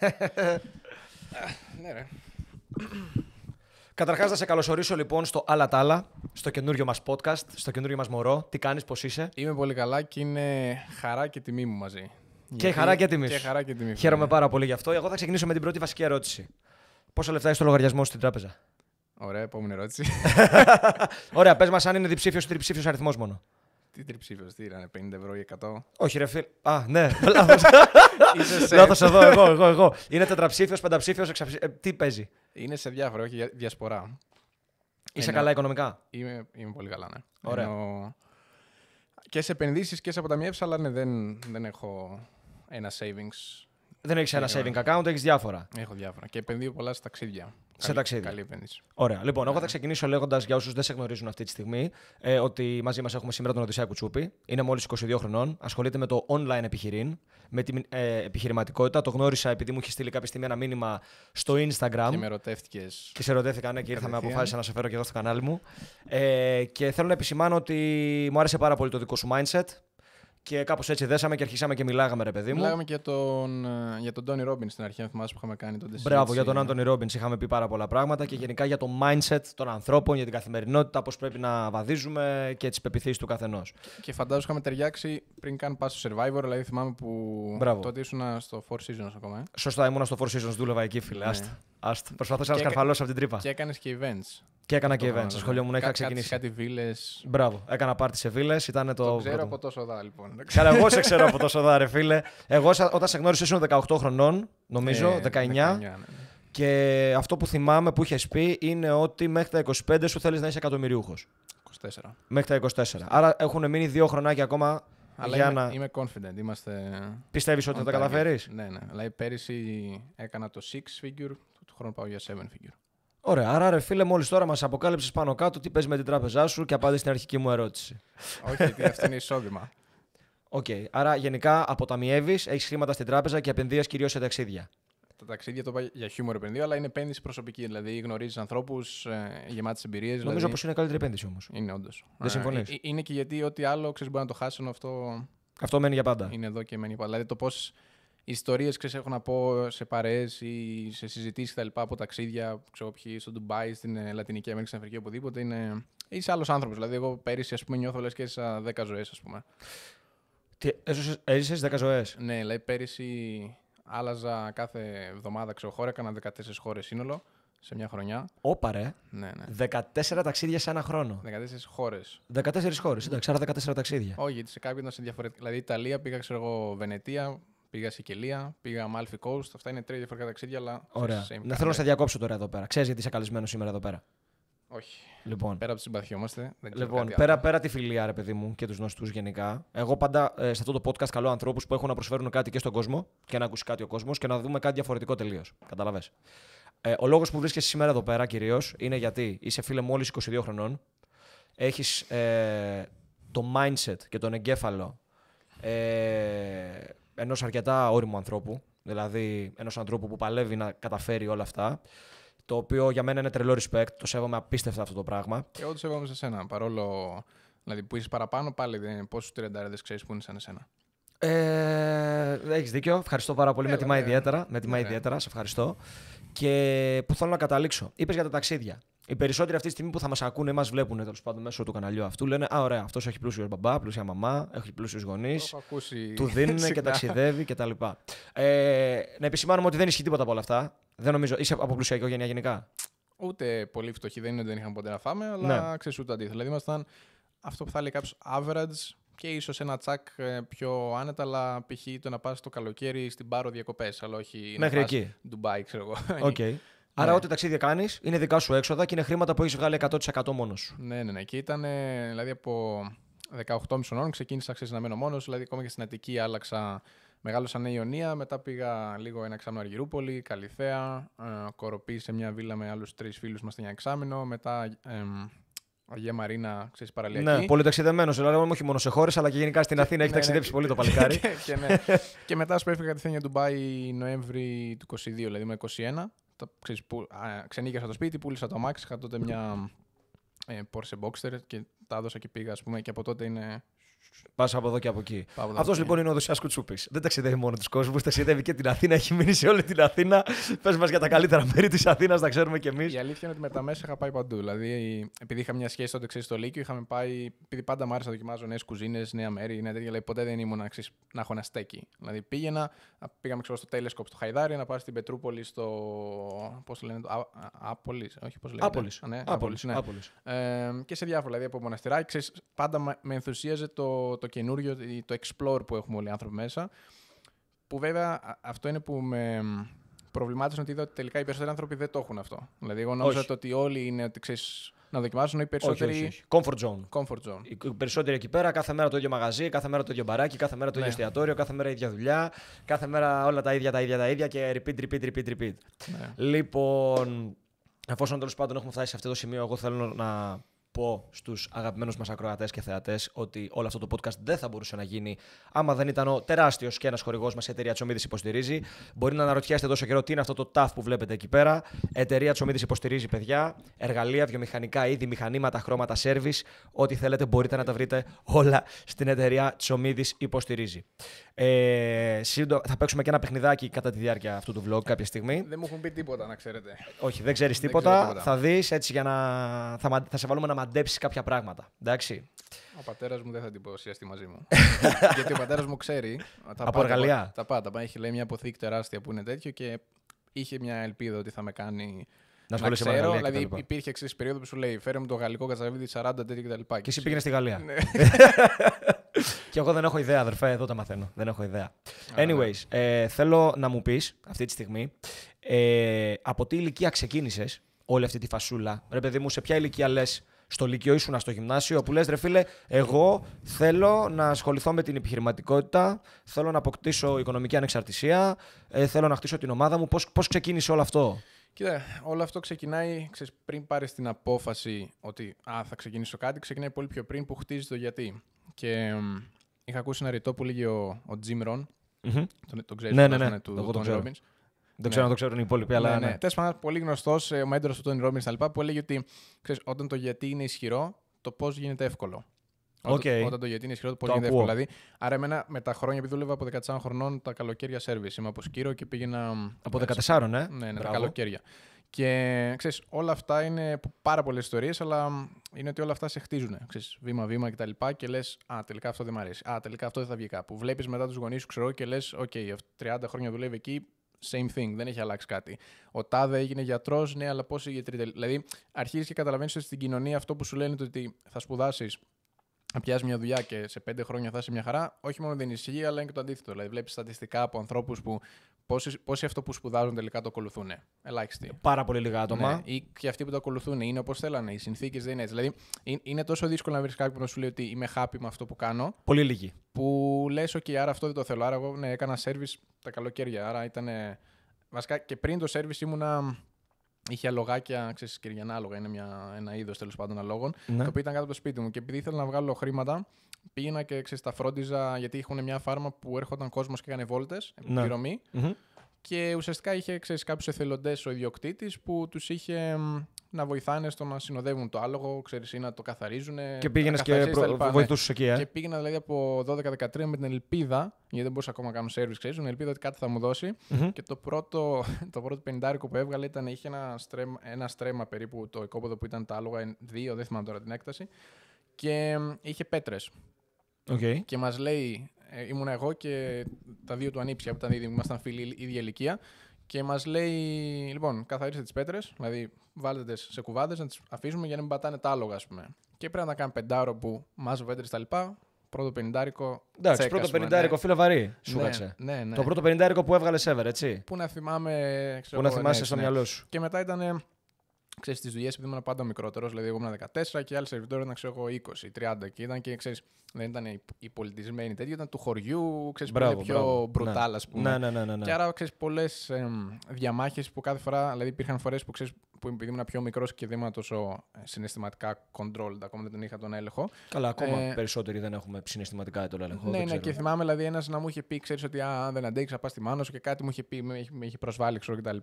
ναι, ρε. Καταρχάς, να σε καλωσορίσω λοιπόν στο Άλλα Τάλα, στο καινούριο μας podcast, στο καινούριο μας μωρό. Τι κάνεις, πώς είσαι. Είμαι πολύ καλά και είναι χαρά και τιμή μου μαζί. Και χαρά και τιμής. Και χαρά και τιμή. Χαίρομαι πάρα πολύ γι' αυτό. Εγώ θα ξεκινήσω με την πρώτη βασική ερώτηση. Πόσα λεφτά έχεις το λογαριασμό στην τράπεζα. Ωραία, επόμενη ερώτηση. Ωραία, πες μας αν είναι διψήφιος ή τριψήφιος αριθμός μόνο. Τι τριψήφιος, τι ήταν, 50 ευρώ ή 100. Όχι, ρε φίλε. Α, ναι, λάθος. λάθος εδώ, εγώ, εγώ, εγώ. Είναι τετραψήφιος, πενταψήφιος, εξαψήφιο. Ε, τι παίζει. Είναι σε διάφορα, όχι διασπορά. Είσαι Ενώ... καλά οικονομικά. Είμαι, είμαι πολύ καλά, ναι. Ωραία. Και σε επενδύσεις και σε αποταμιεύσεις, αλλά ναι, δεν, δεν έχω ένα savings. Δεν έχεις ένα saving account, έχεις διάφορα. Έχω διάφορα. Και επενδύω πολλά στα ταξίδια σε ταξίδι. Καλή Ωραία. Λοιπόν, εγώ θα ναι. ξεκινήσω λέγοντας για όσους δεν σε γνωρίζουν αυτή τη στιγμή ε, ότι μαζί μας έχουμε σήμερα τον Οδυσσέα Κουτσούπη. Είναι μόλις 22 χρονών. Ασχολείται με το online επιχειρήν, με την ε, επιχειρηματικότητα. Το γνώρισα επειδή μου είχε στείλει κάποια στιγμή ένα μήνυμα στο Instagram. Και με ρωτεύτηκες. Και σε ναι, και ήρθαμε αποφάσισα να σε φέρω και εδώ στο κανάλι μου. Ε, και θέλω να επισημάνω ότι μου άρεσε πάρα πολύ το δικό σου mindset. Και κάπως έτσι δέσαμε και αρχίσαμε και μιλάγαμε, ρε παιδί μου. Μιλάγαμε και τον, για τον ε, Τόνι Ρόμπιν στην αρχή, αν θυμάσαι που είχαμε κάνει τον Τεσίλ. Μπράβο, για τον Άντωνι Ρόμπιν είχαμε πει πάρα πολλά πράγματα και γενικά για το mindset των ανθρώπων, για την καθημερινότητα, πώς πρέπει να βαδίζουμε και τις πεπιθήσεις του καθενός. Και φαντάζομαι είχαμε ταιριάξει πριν καν πας στο survivor, δηλαδή θυμάμαι που. Μπράβο. Τότε ήσουν στο Four Seasons ακόμα. Ε. Σωστά, ήμουν στο Four Seasons, δούλευα εκεί, φιλάστε. Ναι. Άστο. Προσπαθούσα να σκαρφαλώσω από την τρύπα. Και έκανες και events. Και έκανα και events. Στο σχολείο μου είχα ξεκινήσει. Κάτι βίλες. Μπράβο. Έκανα πάρτι σε βίλες. Ήταν το. ξέρω από τόσο δά, λοιπόν. Καλά, εγώ σε ξέρω από τόσο δά, ρε φίλε. Εγώ όταν σε γνώρισα ήσουν 18 χρονών, νομίζω, 19. Ναι, ναι. και αυτό που θυμάμαι που είχες πει είναι ότι μέχρι τα 25 σου θέλεις να είσαι εκατομμυριούχο. 24. Μέχρι τα 24. Άρα έχουν μείνει δύο χρονάκια ακόμα. Αλλά για είμαι, να... confident. Είμαστε... Πιστεύεις ότι θα τα καταφέρεις. Ναι, ναι. Αλλά δηλαδή, πέρυσι έκανα το six figure του χρόνου πάω για 7 figure. Ωραία, άρα ρε φίλε, μόλις τώρα μας αποκάλυψες πάνω κάτω τι παίζεις με την τράπεζά σου και απάντησε στην αρχική μου ερώτηση. Όχι, okay, αυτή είναι εισόδημα. Οκ. Okay, άρα γενικά αποταμιεύεις, έχεις χρήματα στην τράπεζα και επενδύεις κυρίως σε ταξίδια. Τα ταξίδια το είπα για χιούμορ επενδύω, αλλά είναι επένδυση προσωπική. Δηλαδή γνωρίζεις ανθρώπους ε, γεμάτη εμπειρίες. Νομίζω δηλαδή πως είναι καλύτερη επένδυση όμως. Είναι όντως. Δεν συμφωνείς. Ε, ε, ε, είναι και γιατί ό,τι άλλο ξέρεις μπορεί να το χάσει αυτό. Αυτό μένει για πάντα. Είναι εδώ και μένει για πάντα. Δηλαδή το πώς ιστορίες, ξέρεις, έχω να πω σε παρέες ή σε συζητήσεις τα λοιπά από ταξίδια, ξέρω ποιοι, στο Ντουμπάι, στην ε, Λατινική Αμερική, στην Αφρική, οπουδήποτε, είναι... είσαι άλλος άνθρωπος. Δηλαδή, εγώ πέρυσι, ας πούμε, νιώθω λες και έζησα 10 ζωές, ας πούμε. Τι, έζησες 10 ζωές. Ναι, δηλαδή πέρυσι άλλαζα κάθε εβδομάδα, ξέρω, χώρα, έκανα 14 χώρες σύνολο σε μια χρονιά. Όπαρε. Ναι, ναι. 14 ταξίδια σε ένα χρόνο. 14 χώρε. 14 χώρες, εντάξει, άρα 14 ταξίδια. Όχι, γιατί σε κάποιον ήταν σε διαφορετικά. Δηλαδή, Ιταλία πήγα, ξέρω εγώ, Βενετία, πήγα Σικελία, πήγα Μάλφι Coast. Αυτά είναι τρία διαφορετικά ταξίδια, αλλά. Ωραία. Same θέλω να σε διακόψω τώρα εδώ πέρα. Ξέρεις γιατί είσαι καλεσμένος σήμερα εδώ πέρα. Όχι. Λοιπόν. Πέρα από τη συμπαθιόμαστε. Δεν λοιπόν, κάτι πέρα, άλλο. πέρα τη φιλία, ρε παιδί μου, και τους γνωστούς γενικά. Εγώ πάντα ε, σε αυτό το podcast καλώ ανθρώπους που έχουν να προσφέρουν κάτι και στον κόσμο και να ακούσει κάτι ο κόσμος και να δούμε κάτι διαφορετικό τελείως. Καταλαβέ. Ε, ο λόγος που βρίσκεσαι σήμερα εδώ πέρα κυρίως είναι γιατί είσαι φίλε μόλι 22 χρονών. Έχεις ε, το mindset και τον εγκέφαλο ε, ενός αρκετά όριμου ανθρώπου. Δηλαδή, ενός ανθρώπου που παλεύει να καταφέρει όλα αυτά. Το οποίο για μένα είναι τρελό respect. Το σέβομαι απίστευτα αυτό το πράγμα. Και εγώ το σέβομαι σε σένα. Παρόλο δηλαδή, που είσαι παραπάνω, πάλι πόσους τριαντάριδες ξέρεις που είναι σαν εσένα. Ε, Έχεις δίκιο. Ευχαριστώ πάρα πολύ. Ε, με τιμά ιδιαίτερα. Με τιμά ιδιαίτερα. Σε ευχαριστώ. Και που θέλω να καταλήξω. Είπες για τα ταξίδια. Οι περισσότεροι αυτή τη στιγμή που θα μας ακούνε, μας βλέπουν τέλος πάντων μέσω του καναλιού αυτού, λένε Α, ωραία, αυτός έχει πλούσιος μπαμπά, πλούσια μαμά, έχει πλούσιους γονείς. Του δίνουν και ταξιδεύει κτλ. Ε, να επισημάνουμε ότι δεν ισχύει τίποτα από όλα αυτά. Δεν νομίζω. Είσαι από πλούσια οικογένεια γενικά. Ούτε πολύ φτωχοί δεν είναι, ότι δεν είχαμε ποτέ να φάμε, αλλά ναι. ξέρεις ούτε αντίθετα. Δηλαδή ήμασταν αυτό που θα λέει κάποιος average και ίσως ένα τσακ ε, πιο άνετα, αλλά π.χ. το να πας το καλοκαίρι στην πάρο διακοπές, αλλά όχι. Μέχρι να εκεί. Ντουμπάι, ξέρω εγώ. Okay. Άρα, ναι. ό,τι ταξίδια κάνεις, είναι δικά σου έξοδα και είναι χρήματα που έχεις βγάλει 100% μόνο Ναι, ναι, ναι. Και ήταν, ε, δηλαδή, από 18,5 χρόνων ξεκίνησα ξέρεις, να μένω μόνος. Δηλαδή, ακόμα και στην Αττική άλλαξα. Μεγάλωσα Νέα Ιωνία, μετά πήγα λίγο ένα εξάμεινο Αργυρούπολη, Καλιθέα, ε, Κοροπή σε μια βίλα με άλλους τρεις φίλους μας για εξάμεινο. Μετά ε, Αγία Μαρίνα, ξέρεις παραλιακή. Ναι, πολύ ταξιδεμένος. Δηλαδή, όχι μόνο σε χώρες, αλλά και γενικά στην Αθήνα έχει ναι, ναι. ταξιδέψει ναι, πολύ το παλικάρι. και, και, ναι. και μετά πούμε, έφυγα τη για Ντουμπάι Νοέμβρη του 22, δηλαδή με 21 τα, το σπίτι, πούλησα το αμάξι, είχα τότε μια ε, Porsche Boxster και τα έδωσα και πήγα, ας πούμε, και από τότε είναι Πας από εδώ και από εκεί. Αυτό λοιπόν είναι ο Δωσιά Κουτσούπης. Δεν ταξιδεύει μόνο τους κόσμους, ταξιδεύει και την Αθήνα. Έχει μείνει σε όλη την Αθήνα. Πες μας για τα καλύτερα μέρη της Αθήνας, τα ξέρουμε κι εμείς. Η αλήθεια είναι ότι με τα μέσα είχα πάει παντού. Δηλαδή, επειδή είχα μια σχέση τότε ξέρεις στο Λύκειο, είχαμε πάει. Επειδή πάντα μου άρεσε να δοκιμάζω νέες κουζίνες, νέα μέρη, νέα τέτοια. Δηλαδή, ποτέ δεν ήμουν αξίς, να έχω ένα στέκι. Δηλαδή, πήγαινα, πήγαμε ξέρω, στο Τέλεσκοπ στο Χαϊδάρι, να πάω στην Πετρούπολη στο. Πώς το λένε. Άπολη. Άπολη. Ναι, ναι. ε, και σε διάφορα, δηλαδή από μοναστηράκι. Πάντα με ενθουσίαζε το το, καινούριο, το explore που έχουμε όλοι οι άνθρωποι μέσα. Που βέβαια αυτό είναι που με προβλημάτισαν ότι είδα ότι τελικά οι περισσότεροι άνθρωποι δεν το έχουν αυτό. Δηλαδή, εγώ νόμιζα ότι όλοι είναι ότι ξέρεις να δοκιμάσουν οι περισσότεροι. Όχι, όχι, Comfort zone. Comfort zone. Οι περισσότεροι εκεί πέρα, κάθε μέρα το ίδιο μαγαζί, κάθε μέρα το ίδιο μπαράκι, κάθε μέρα το ίδιο ναι. εστιατόριο, κάθε μέρα η ίδια δουλειά, κάθε μέρα όλα τα ίδια, τα ίδια, τα ίδια και repeat, repeat, repeat, repeat. Ναι. Λοιπόν, εφόσον τέλος πάντων έχουμε φτάσει σε αυτό το σημείο, εγώ θέλω να πω στους αγαπημένους μας ακροατές και θεατές ότι όλο αυτό το podcast δεν θα μπορούσε να γίνει άμα δεν ήταν ο τεράστιος και ένας χορηγός μας, η εταιρεία Τσομίδης υποστηρίζει. Μπορεί να αναρωτιέστε τόσο καιρό τι είναι αυτό το τάφ που βλέπετε εκεί πέρα. Εταιρεία Τσομίδης υποστηρίζει παιδιά, εργαλεία, βιομηχανικά είδη, μηχανήματα, χρώματα, σερβις. Ό,τι θέλετε μπορείτε να τα βρείτε όλα στην εταιρεία Τσομίδης υποστηρίζει. Ε, σύντο, θα παίξουμε και ένα παιχνιδάκι κατά τη διάρκεια αυτού του vlog κάποια στιγμή. Δεν μου έχουν πει τίποτα, να ξέρετε. Όχι, δεν ξέρεις τίποτα. Θα δεις έτσι για να. θα σε βάλουμε να μαντέψει κάποια πράγματα. Εντάξει. Ο πατέρας μου δεν θα την εντυπωσιαστεί μαζί μου. Γιατί ο πατέρας μου ξέρει. Τα από εργαλεία. Τα πάντα. Έχει λέει μια αποθήκη τεράστια που είναι τέτοιο και είχε μια ελπίδα ότι θα με κάνει να, να ξέρω, δηλαδή υπήρχε εξής περίοδο που σου λέει Φέρε μου το γαλλικό κατσαβίδι 40 τέτοια κτλ. Και, και εσύ πήγαινες στη Γαλλία. Ναι. και εγώ δεν έχω ιδέα, αδερφέ, εδώ τα μαθαίνω. Δεν έχω ιδέα. Ναι. Anyways, ε, θέλω να μου πεις αυτή τη στιγμή ε, από τι ηλικία ξεκίνησες όλη αυτή τη φασούλα. Ρε παιδί μου, σε ποια ηλικία λες στο Λυκειό ήσουν στο γυμνάσιο, που λες, ρε φίλε, εγώ θέλω να ασχοληθώ με την επιχειρηματικότητα, θέλω να αποκτήσω οικονομική ανεξαρτησία, ε, θέλω να χτίσω την ομάδα μου. Πώς ξεκίνησε όλο αυτό. Κοίτα, όλο αυτό ξεκινάει ξέρεις, πριν πάρεις την απόφαση ότι α, θα ξεκινήσω κάτι. Ξεκινάει πολύ πιο πριν που χτίζεις το γιατί. Και είχα ακούσει ένα ρητό που λέγει ο, ο Rohn, mm Mm-hmm. Τον, τον ξέρεις ναι, ναι, ναι, ναι, του, τον, δεν ξέρω ναι. αν το ξέρουν οι υπόλοιποι, αλλά. Ναι, ναι. ναι. πολύ γνωστός, ε, ο έντορο του Τόνι Ρόμπιν λοιπά, που έλεγε ότι ξέρεις, όταν το γιατί είναι ισχυρό, το πώς γίνεται εύκολο. Okay. Όταν το γιατί είναι ισχυρό, το πώς γίνεται εύκολο. Δηλαδή, άρα, εμένα με τα χρόνια που δούλευα από 14 χρονών τα καλοκαίρια σερβιση. Είμαι από Σκύρο και πήγαινα. Από 14, ναι. Ναι, ναι τα καλοκαίρια. Και ξέρεις, όλα αυτά είναι πάρα πολλές ιστορίες, αλλά είναι ότι όλα αυτά σε χτιζουν βημα Ξέρεις, βήμα-βήμα τα λοιπά. και λες, Α, τελικά αυτό δεν μ' αρέσει. Α, τελικά αυτό δεν θα βγει κάπου. Βλέπεις μετά τους γονείς σου, ξέρω, και λες, OK, 30 χρόνια δουλεύει εκεί, same thing, δεν έχει αλλάξει κάτι. Ο Τάδε έγινε γιατρός, ναι, αλλά η γιατροί. Δηλαδή, αρχίζεις και καταλαβαίνεις ότι στην κοινωνία αυτό που σου λένε ότι θα σπουδάσεις να πιάσει μια δουλειά και σε πέντε χρόνια θα είσαι μια χαρά, όχι μόνο δεν ισχύει, αλλά είναι και το αντίθετο. Δηλαδή, βλέπεις στατιστικά από ανθρώπους που. Πόσοι, πόσοι αυτό που σπουδάζουν τελικά το ακολουθούν. Ελάχιστοι. Πάρα πολύ λίγα άτομα. Ναι, ή και αυτοί που το ακολουθούν είναι όπως θέλανε. Οι συνθήκες δεν είναι έτσι. Δηλαδή, είναι τόσο δύσκολο να βρεις κάποιον που να σου λέει ότι είμαι happy με αυτό που κάνω. Πολύ λίγοι. Που λες, OK, άρα αυτό δεν το θέλω. Άρα, εγώ ναι, έκανα service τα καλοκαίρια. Άρα ήταν. Βασικά και πριν το service ήμουνα είχε αλογάκια, ξέρεις, κυριανά άλογα, είναι μια, ένα είδος τέλος πάντων αλόγων. Ναι. Το οποίο ήταν κάτω από το σπίτι μου. Και επειδή ήθελα να βγάλω χρήματα, πήγαινα και ξέρεις, τα φρόντιζα γιατί είχαν μια φάρμα που έρχονταν κόσμος και έκανε βόλτες, ναι. Και ουσιαστικά είχε κάποιους εθελοντές ο ιδιοκτήτης που τους είχε να βοηθάνε στο να συνοδεύουν το άλογο, ξέρεις, ή να το καθαρίζουν. Και πήγαινες και προ... Ναι. βοηθούσες εκεί. Ε? Και πήγαινα δηλαδή από 12-13 με την ελπίδα, γιατί δεν μπορούσα ακόμα να κάνω service, ξέρεις, με την ελπίδα ότι κάτι θα μου δωσει Και το πρώτο, το πρώτο πεντάρικο που έβγαλε ήταν, είχε ένα στρέμα, ένα στρέμα περίπου το οικόποδο που ήταν τα άλογα, δύο, δεν θυμάμαι τώρα την έκταση. Και είχε πέτρες. Okay. Και μας λέει, ε, ήμουν εγώ και τα δύο του ανήψια που ήταν ήδη, ήμασταν φίλοι ίδια ηλικία και μας λέει, λοιπόν, καθαρίστε τις πέτρες, δηλαδή βάλτε τις σε κουβάδες να τις αφήσουμε για να μην πατάνε τα άλογα, ας πούμε. Και πρέπει να κάνουμε πεντάρο που μάζω πέτρες τα λοιπά. Πρώτο πενιντάρικο. Εντάξει, πρώτο πενιντάρικο, ναι. φίλε βαρύ. Σου ναι, ναι, ναι, Το πρώτο πενιντάρικο που έβγαλε σεβερ, έτσι. Που να θυμάμαι. Ξέρω, που να θυμάσαι ναι, στο ναι. μυαλό σου. Και μετά ήταν ξέρεις, τις δουλειές επειδή ήμουν πάντα μικρότερος, δηλαδή εγώ ήμουν 14 και άλλε άλλοι σερβιτόροι ήταν ξέρω εγώ 20, 30 και ήταν και ξέρεις δεν ήταν οι πολιτισμένη τέτοια, ήταν του χωριού, ξέρεις πολύ πιο μπρουτάλ ναι. ας πούμε. Ναι, ναι, ναι, ναι, ναι, Και άρα ξέρεις πολλές διαμάχες που κάθε φορά, δηλαδή υπήρχαν φορές που ξέρεις που επειδή ήμουν πιο μικρός και δεν ήμουν τόσο ε, συναισθηματικά controlled, ακόμα δεν τον είχα τον έλεγχο. Καλά, ακόμα ε, περισσότεροι δεν έχουμε συναισθηματικά τον έλεγχο. Ναι, ναι, και θυμάμαι δηλαδή ένας να μου είχε πει, ξέρεις ότι αν δεν αντέξει, θα πα τη μάνα σου και κάτι μου είχε πει, με προσβάλει, ξέρω κτλ.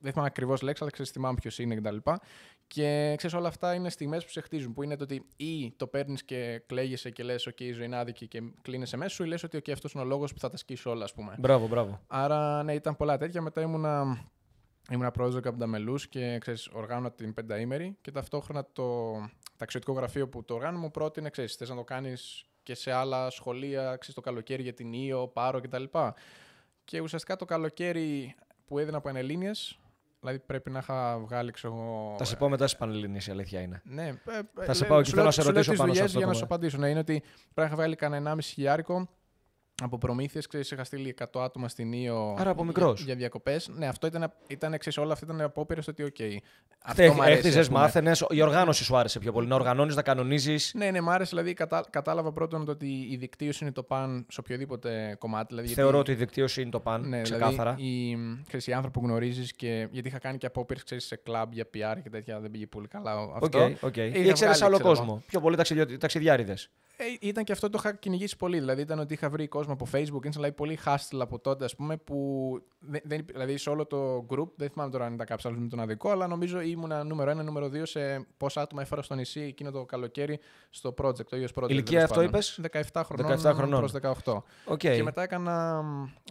Δεν θυμάμαι ακριβώς λέξη, αλλά ξέρεις, θυμάμαι ποιος είναι κτλ. Και, και ξέρεις, όλα αυτά είναι στιγμές που σε χτίζουν. Που είναι το ότι ή το παίρνεις και κλαίγεσαι και λες: OK, η ζωή είναι άδικη και κλείνεσαι μέσα σου, ή λες: ότι okay, αυτός είναι ο λόγος που θα τα σκίσει όλα, ας πούμε. Μπράβο, μπράβο. Άρα, ναι, ήταν πολλά τέτοια. Μετά ήμουνα, ήμουνα πρόεδρο Καπνταμελού και ξέρεις, οργάνωνα την πενταήμερη και ταυτόχρονα το ταξιδιωτικό γραφείο που το οργάνω μου πρότεινε: ξέρεις, θες να το κάνεις και σε άλλα σχολεία, ξέρεις το καλοκαίρι για την ΙΟ, Πάρο κτλ. Και ουσιαστικά το καλοκαίρι που έδινα από Ενελίνιες Δηλαδή πρέπει να είχα βγάλει, ξέρω Θα σε πω μετά στις πανελληνίες, η αλήθεια είναι. Ναι, ε, ε, θα σε ε, πάω και θέλω να σε ρωτήσω πάνω σε αυτό. Για να σου απαντήσω, ναι, είναι ότι πρέπει να είχα βγάλει κανένα 1,5 χιλιάρικο από προμήθειες, ξέρεις, είχα στείλει 100 άτομα στην ΙΟ για, διακοπές. Ναι, αυτό ήταν, ήταν εξή. όλα αυτά ήταν απόπειρες ότι οκ. Okay, αυτό Έχτιζε, μάθαινες, η οργάνωση σου άρεσε πιο πολύ. Να οργανώνεις, να κανονίζεις. Ναι, ναι, μου άρεσε. Δηλαδή, κατάλαβα πρώτον το ότι η δικτύωση είναι το παν σε οποιοδήποτε κομμάτι. Δηλαδή, Θεωρώ ότι η δικτύωση είναι το παν, ναι, δηλαδή, ξεκάθαρα. Δηλαδή, οι, ξέρεις, οι άνθρωποι που γνωρίζεις και. Γιατί είχα κάνει και απόπειρες σε κλαμπ για PR και τέτοια, δεν πήγε πολύ καλά. Αυτό. Okay, okay. Ήξερε άλλο κόσμο. Πιο πολύ ταξιδιάριδες. Ε, ήταν και αυτό το είχα κυνηγήσει πολύ. Δηλαδή, ήταν ότι είχα βρει κόσμο από Facebook, Instagram, δηλαδή πολύ hustle από τότε, πούμε, που. Δεν, δηλαδή, σε όλο το group, δεν θυμάμαι τώρα αν ήταν κάποιος άλλος με τον αδικό, αλλά νομίζω ήμουν νούμερο ένα, νούμερο δύο σε πόσα άτομα έφερα στο νησί εκείνο το καλοκαίρι στο project, το ίδιο project. Ηλικία αυτό είπε. 17 χρονών, 17 χρονών. προς 18. Okay. Και μετά έκανα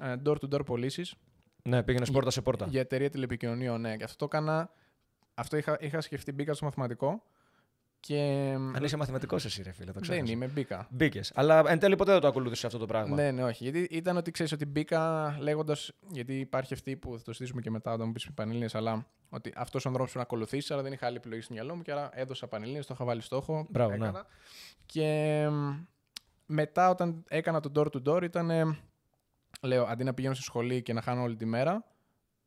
ε, door-to-door πωλήσεις. Ναι, πήγαινες πόρτα σε πόρτα. Για εταιρεία τηλεπικοινωνίων, ναι. Και αυτό το έκανα. Αυτό είχα, είχα σκεφτεί, μπήκα στο μαθηματικό και... Αν είσαι μαθηματικός, εσύ ρε φίλε, το ξέρω. Δεν είμαι, μπήκα. Μπήκες. Αλλά εν τέλει ποτέ δεν το ακολούθησε αυτό το πράγμα. Ναι, ναι, όχι. Γιατί ήταν ότι ξέρεις ότι μπήκα λέγοντας. Γιατί υπάρχει αυτή που θα το στήσουμε και μετά όταν μου πεις πανελίνε, αλλά ότι αυτός ο δρόμο να ακολουθήσει, αλλά δεν είχα άλλη επιλογή στο μυαλό μου και άρα έδωσα πανελίνε, το είχα βάλει στόχο. Μπράβο, Ναι. Και μετά όταν έκανα το door to door ήταν. Λέω, αντί να πηγαίνω στη σχολή και να χάνω όλη τη μέρα,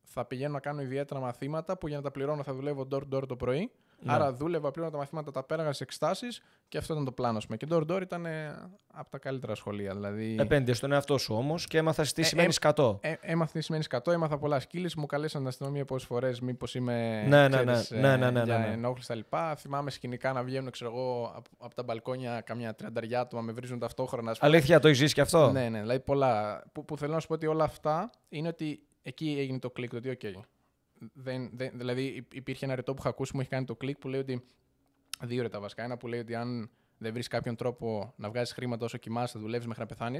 θα πηγαίνω να κάνω ιδιαίτερα μαθήματα που για να τα πληρώνω θα δουλεύω door door το πρωί ναι. Άρα δούλευα, πλέον τα μαθήματα, τα πέραγα σε εξτάσεις και αυτό ήταν το πλάνο μου. Και το ντορ ήταν ε, από τα καλύτερα σχολεία. Δηλαδή... Επένδυες στον εαυτό σου όμως και έμαθα τι ε, ε σημαίνεις 100. Ε, έμαθα τι σημαίνεις κατώ, έμαθα πολλά σκύλη. Μου καλέσαν την αστυνομία πολλέ φορές, μήπως είμαι. Ναι ναι, ναι, ναι, ναι, ναι, ε, ναι, ναι, ναι, ναι. τα λοιπά. Θυμάμαι σκηνικά να βγαίνουν ξέρω εγώ, από, από τα μπαλκόνια καμιά τριανταριά άτομα με βρίζουν ταυτόχρονα. Αλήθεια, το έχεις ζήσει και αυτό. Ναι, ναι, δηλαδή πολλά. Που, που θέλω να σου πω ότι όλα αυτά είναι ότι εκεί έγινε το κλικ, το ότι, Okay, δεν, δηλαδή υπήρχε ένα ρητό που είχα ακούσει που μου έχει κάνει το κλικ που λέει ότι. Δύο ρετά βασικά. Ένα που λέει ότι αν δεν βρεις κάποιον τρόπο να βγάζεις χρήματα όσο κοιμάσαι, θα δουλεύεις μέχρι να πεθάνεις.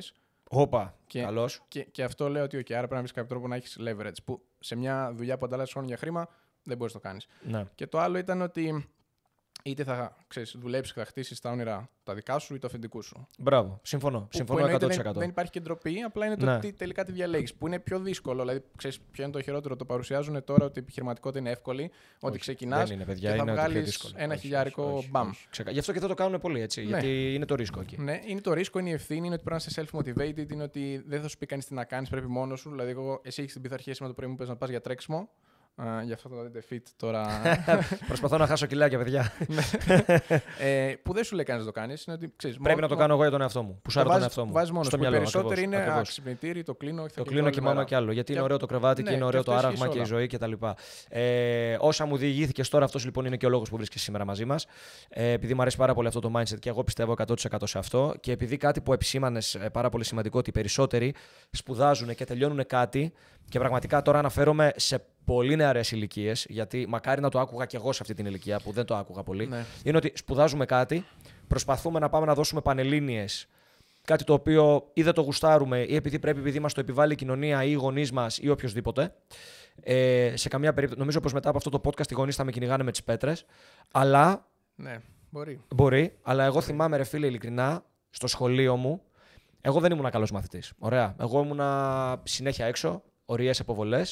Όπα, και, Και, αυτό λέω ότι, okay, άρα πρέπει να βρεις κάποιο τρόπο να έχεις leverage. Που σε μια δουλειά που ανταλλάσσεις χρόνο για χρήμα δεν μπορείς να το κάνεις. Ναι. Και το άλλο ήταν ότι είτε θα ξέρεις, δουλέψεις και θα χτίσεις τα όνειρα τα δικά σου ή τα αφεντικού σου. Μπράβο. Συμφωνώ. Που, Συμφωνώ 100%. Δεν, δεν υπάρχει και ντροπή, απλά είναι το ναι. τι τελικά τη διαλέγεις. Που είναι πιο δύσκολο. Δηλαδή, ξέρεις ποιο είναι το χειρότερο. Το παρουσιάζουν τώρα ότι η επιχειρηματικότητα είναι εύκολη. Ότι παιδιά, και θα βγάλει ένα όχι, χιλιάρικο όχι, μπαμ. Όχι, Ξεκα... Γι' αυτό και δεν το κάνουν πολύ έτσι. Ναι. Γιατί είναι το ρίσκο εκεί. Ναι, είναι το ρίσκο, είναι η ευθύνη, είναι ότι πρέπει να είσαι self-motivated, είναι ότι δεν θα σου πει κανείς τι να κάνεις, πρέπει μόνος σου. Δηλαδή, εγώ, εσύ έχεις την πειθαρχία σήμερα το πρωί μου να πας για τρέξιμο γι' αυτό το δείτε fit τώρα. Προσπαθώ να χάσω κιλάκια, παιδιά. Ναι. Ε, που δεν σου λέει κανείς να το κάνεις. Πρέπει να το κάνω εγώ για τον εαυτό μου. Που σάρω τον εαυτό μου. Βάζεις μόνος στο μυαλό Περισσότερο είναι αξιπνητήρι, το κλείνω. το κλείνω και μόνο κι άλλο. Γιατί είναι ωραίο το κρεβάτι ναι, και είναι ωραίο το άραγμα και η ζωή κτλ. Ε, όσα μου διηγήθηκες τώρα, αυτός λοιπόν είναι και ο λόγος που βρίσκεσαι σήμερα μαζί μας. Ε, επειδή μου αρέσει πάρα πολύ αυτό το mindset και εγώ πιστεύω 100% σε αυτό. Και επειδή κάτι που επισήμανες πάρα πολύ σημαντικό ότι οι περισσότεροι σπουδάζουν και τελειώνουν κάτι και πραγματικά τώρα αναφέρομαι σε πολύ νεαρές ηλικίες, γιατί μακάρι να το άκουγα κι εγώ σε αυτή την ηλικία που δεν το άκουγα πολύ. Ναι. Είναι ότι σπουδάζουμε κάτι, προσπαθούμε να πάμε να δώσουμε πανελίνε. Κάτι το οποίο ή δεν το γουστάρουμε ή επειδή πρέπει, επειδή μας το επιβάλλει η κοινωνία ή οι γονείς μας ή οποιοδήποτε. Ε, σε καμία περίπτωση. Νομίζω πως μετά από αυτό το podcast οι γονείς θα με κυνηγάνε με τις πέτρες. Αλλά. Ναι, μπορεί. Μπορεί, αλλά εγώ θυμάμαι, ρε φίλε, ειλικρινά, στο σχολείο μου, εγώ δεν ήμουν καλός μαθητής. Ωραία. Εγώ ήμουν συνέχεια έξω. Οριέ αποβολές.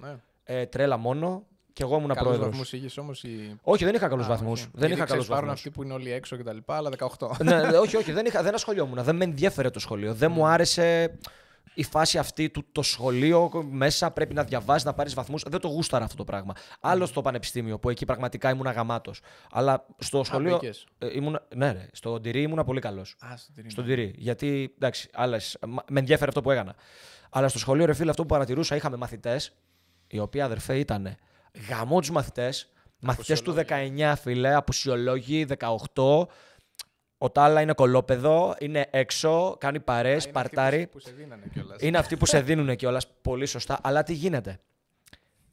Ναι. Ε, τρέλα μόνο. Και εγώ ήμουν πρόεδρο. Καλού βαθμού είχε όμως. Η... Όχι, δεν είχα καλούς βαθμού. Δεν είχα καλού βαθμούς. αυτοί που είναι όλοι έξω και τα λοιπά, αλλά 18. Ναι, ναι, όχι, όχι, δεν, είχα, δεν ασχολιόμουν. Δεν με ενδιαφέρε το σχολείο. Δεν mm. μου άρεσε η φάση αυτή του το σχολείο μέσα πρέπει να διαβάζει, να πάρεις βαθμούς. Δεν το γούσταρα αυτό το πράγμα. Mm. Άλλο στο πανεπιστήμιο που εκεί πραγματικά ήμουν αγαμάτος. Αλλά στο σχολείο. Ε, Α, ήμουν, ναι, ρε, στο τυρί ήμουν πολύ καλός. Στον τυρί. Γιατί εντάξει, άλλες, με ενδιαφέρε αυτό που έκανα. Αλλά στο σχολείο, ρε φίλε, αυτό που παρατηρούσα, είχαμε μαθητές, οι οποίοι αδερφέ ήταν γαμό τους μαθητές, μαθητές του 19, φίλε, απουσιολόγοι 18. Ο Τάλα είναι κολόπεδο, είναι έξω, κάνει παρέ, παρτάρι. Είναι αυτοί που σε δίνουν κιόλας. Πολύ σωστά. Αλλά τι γίνεται.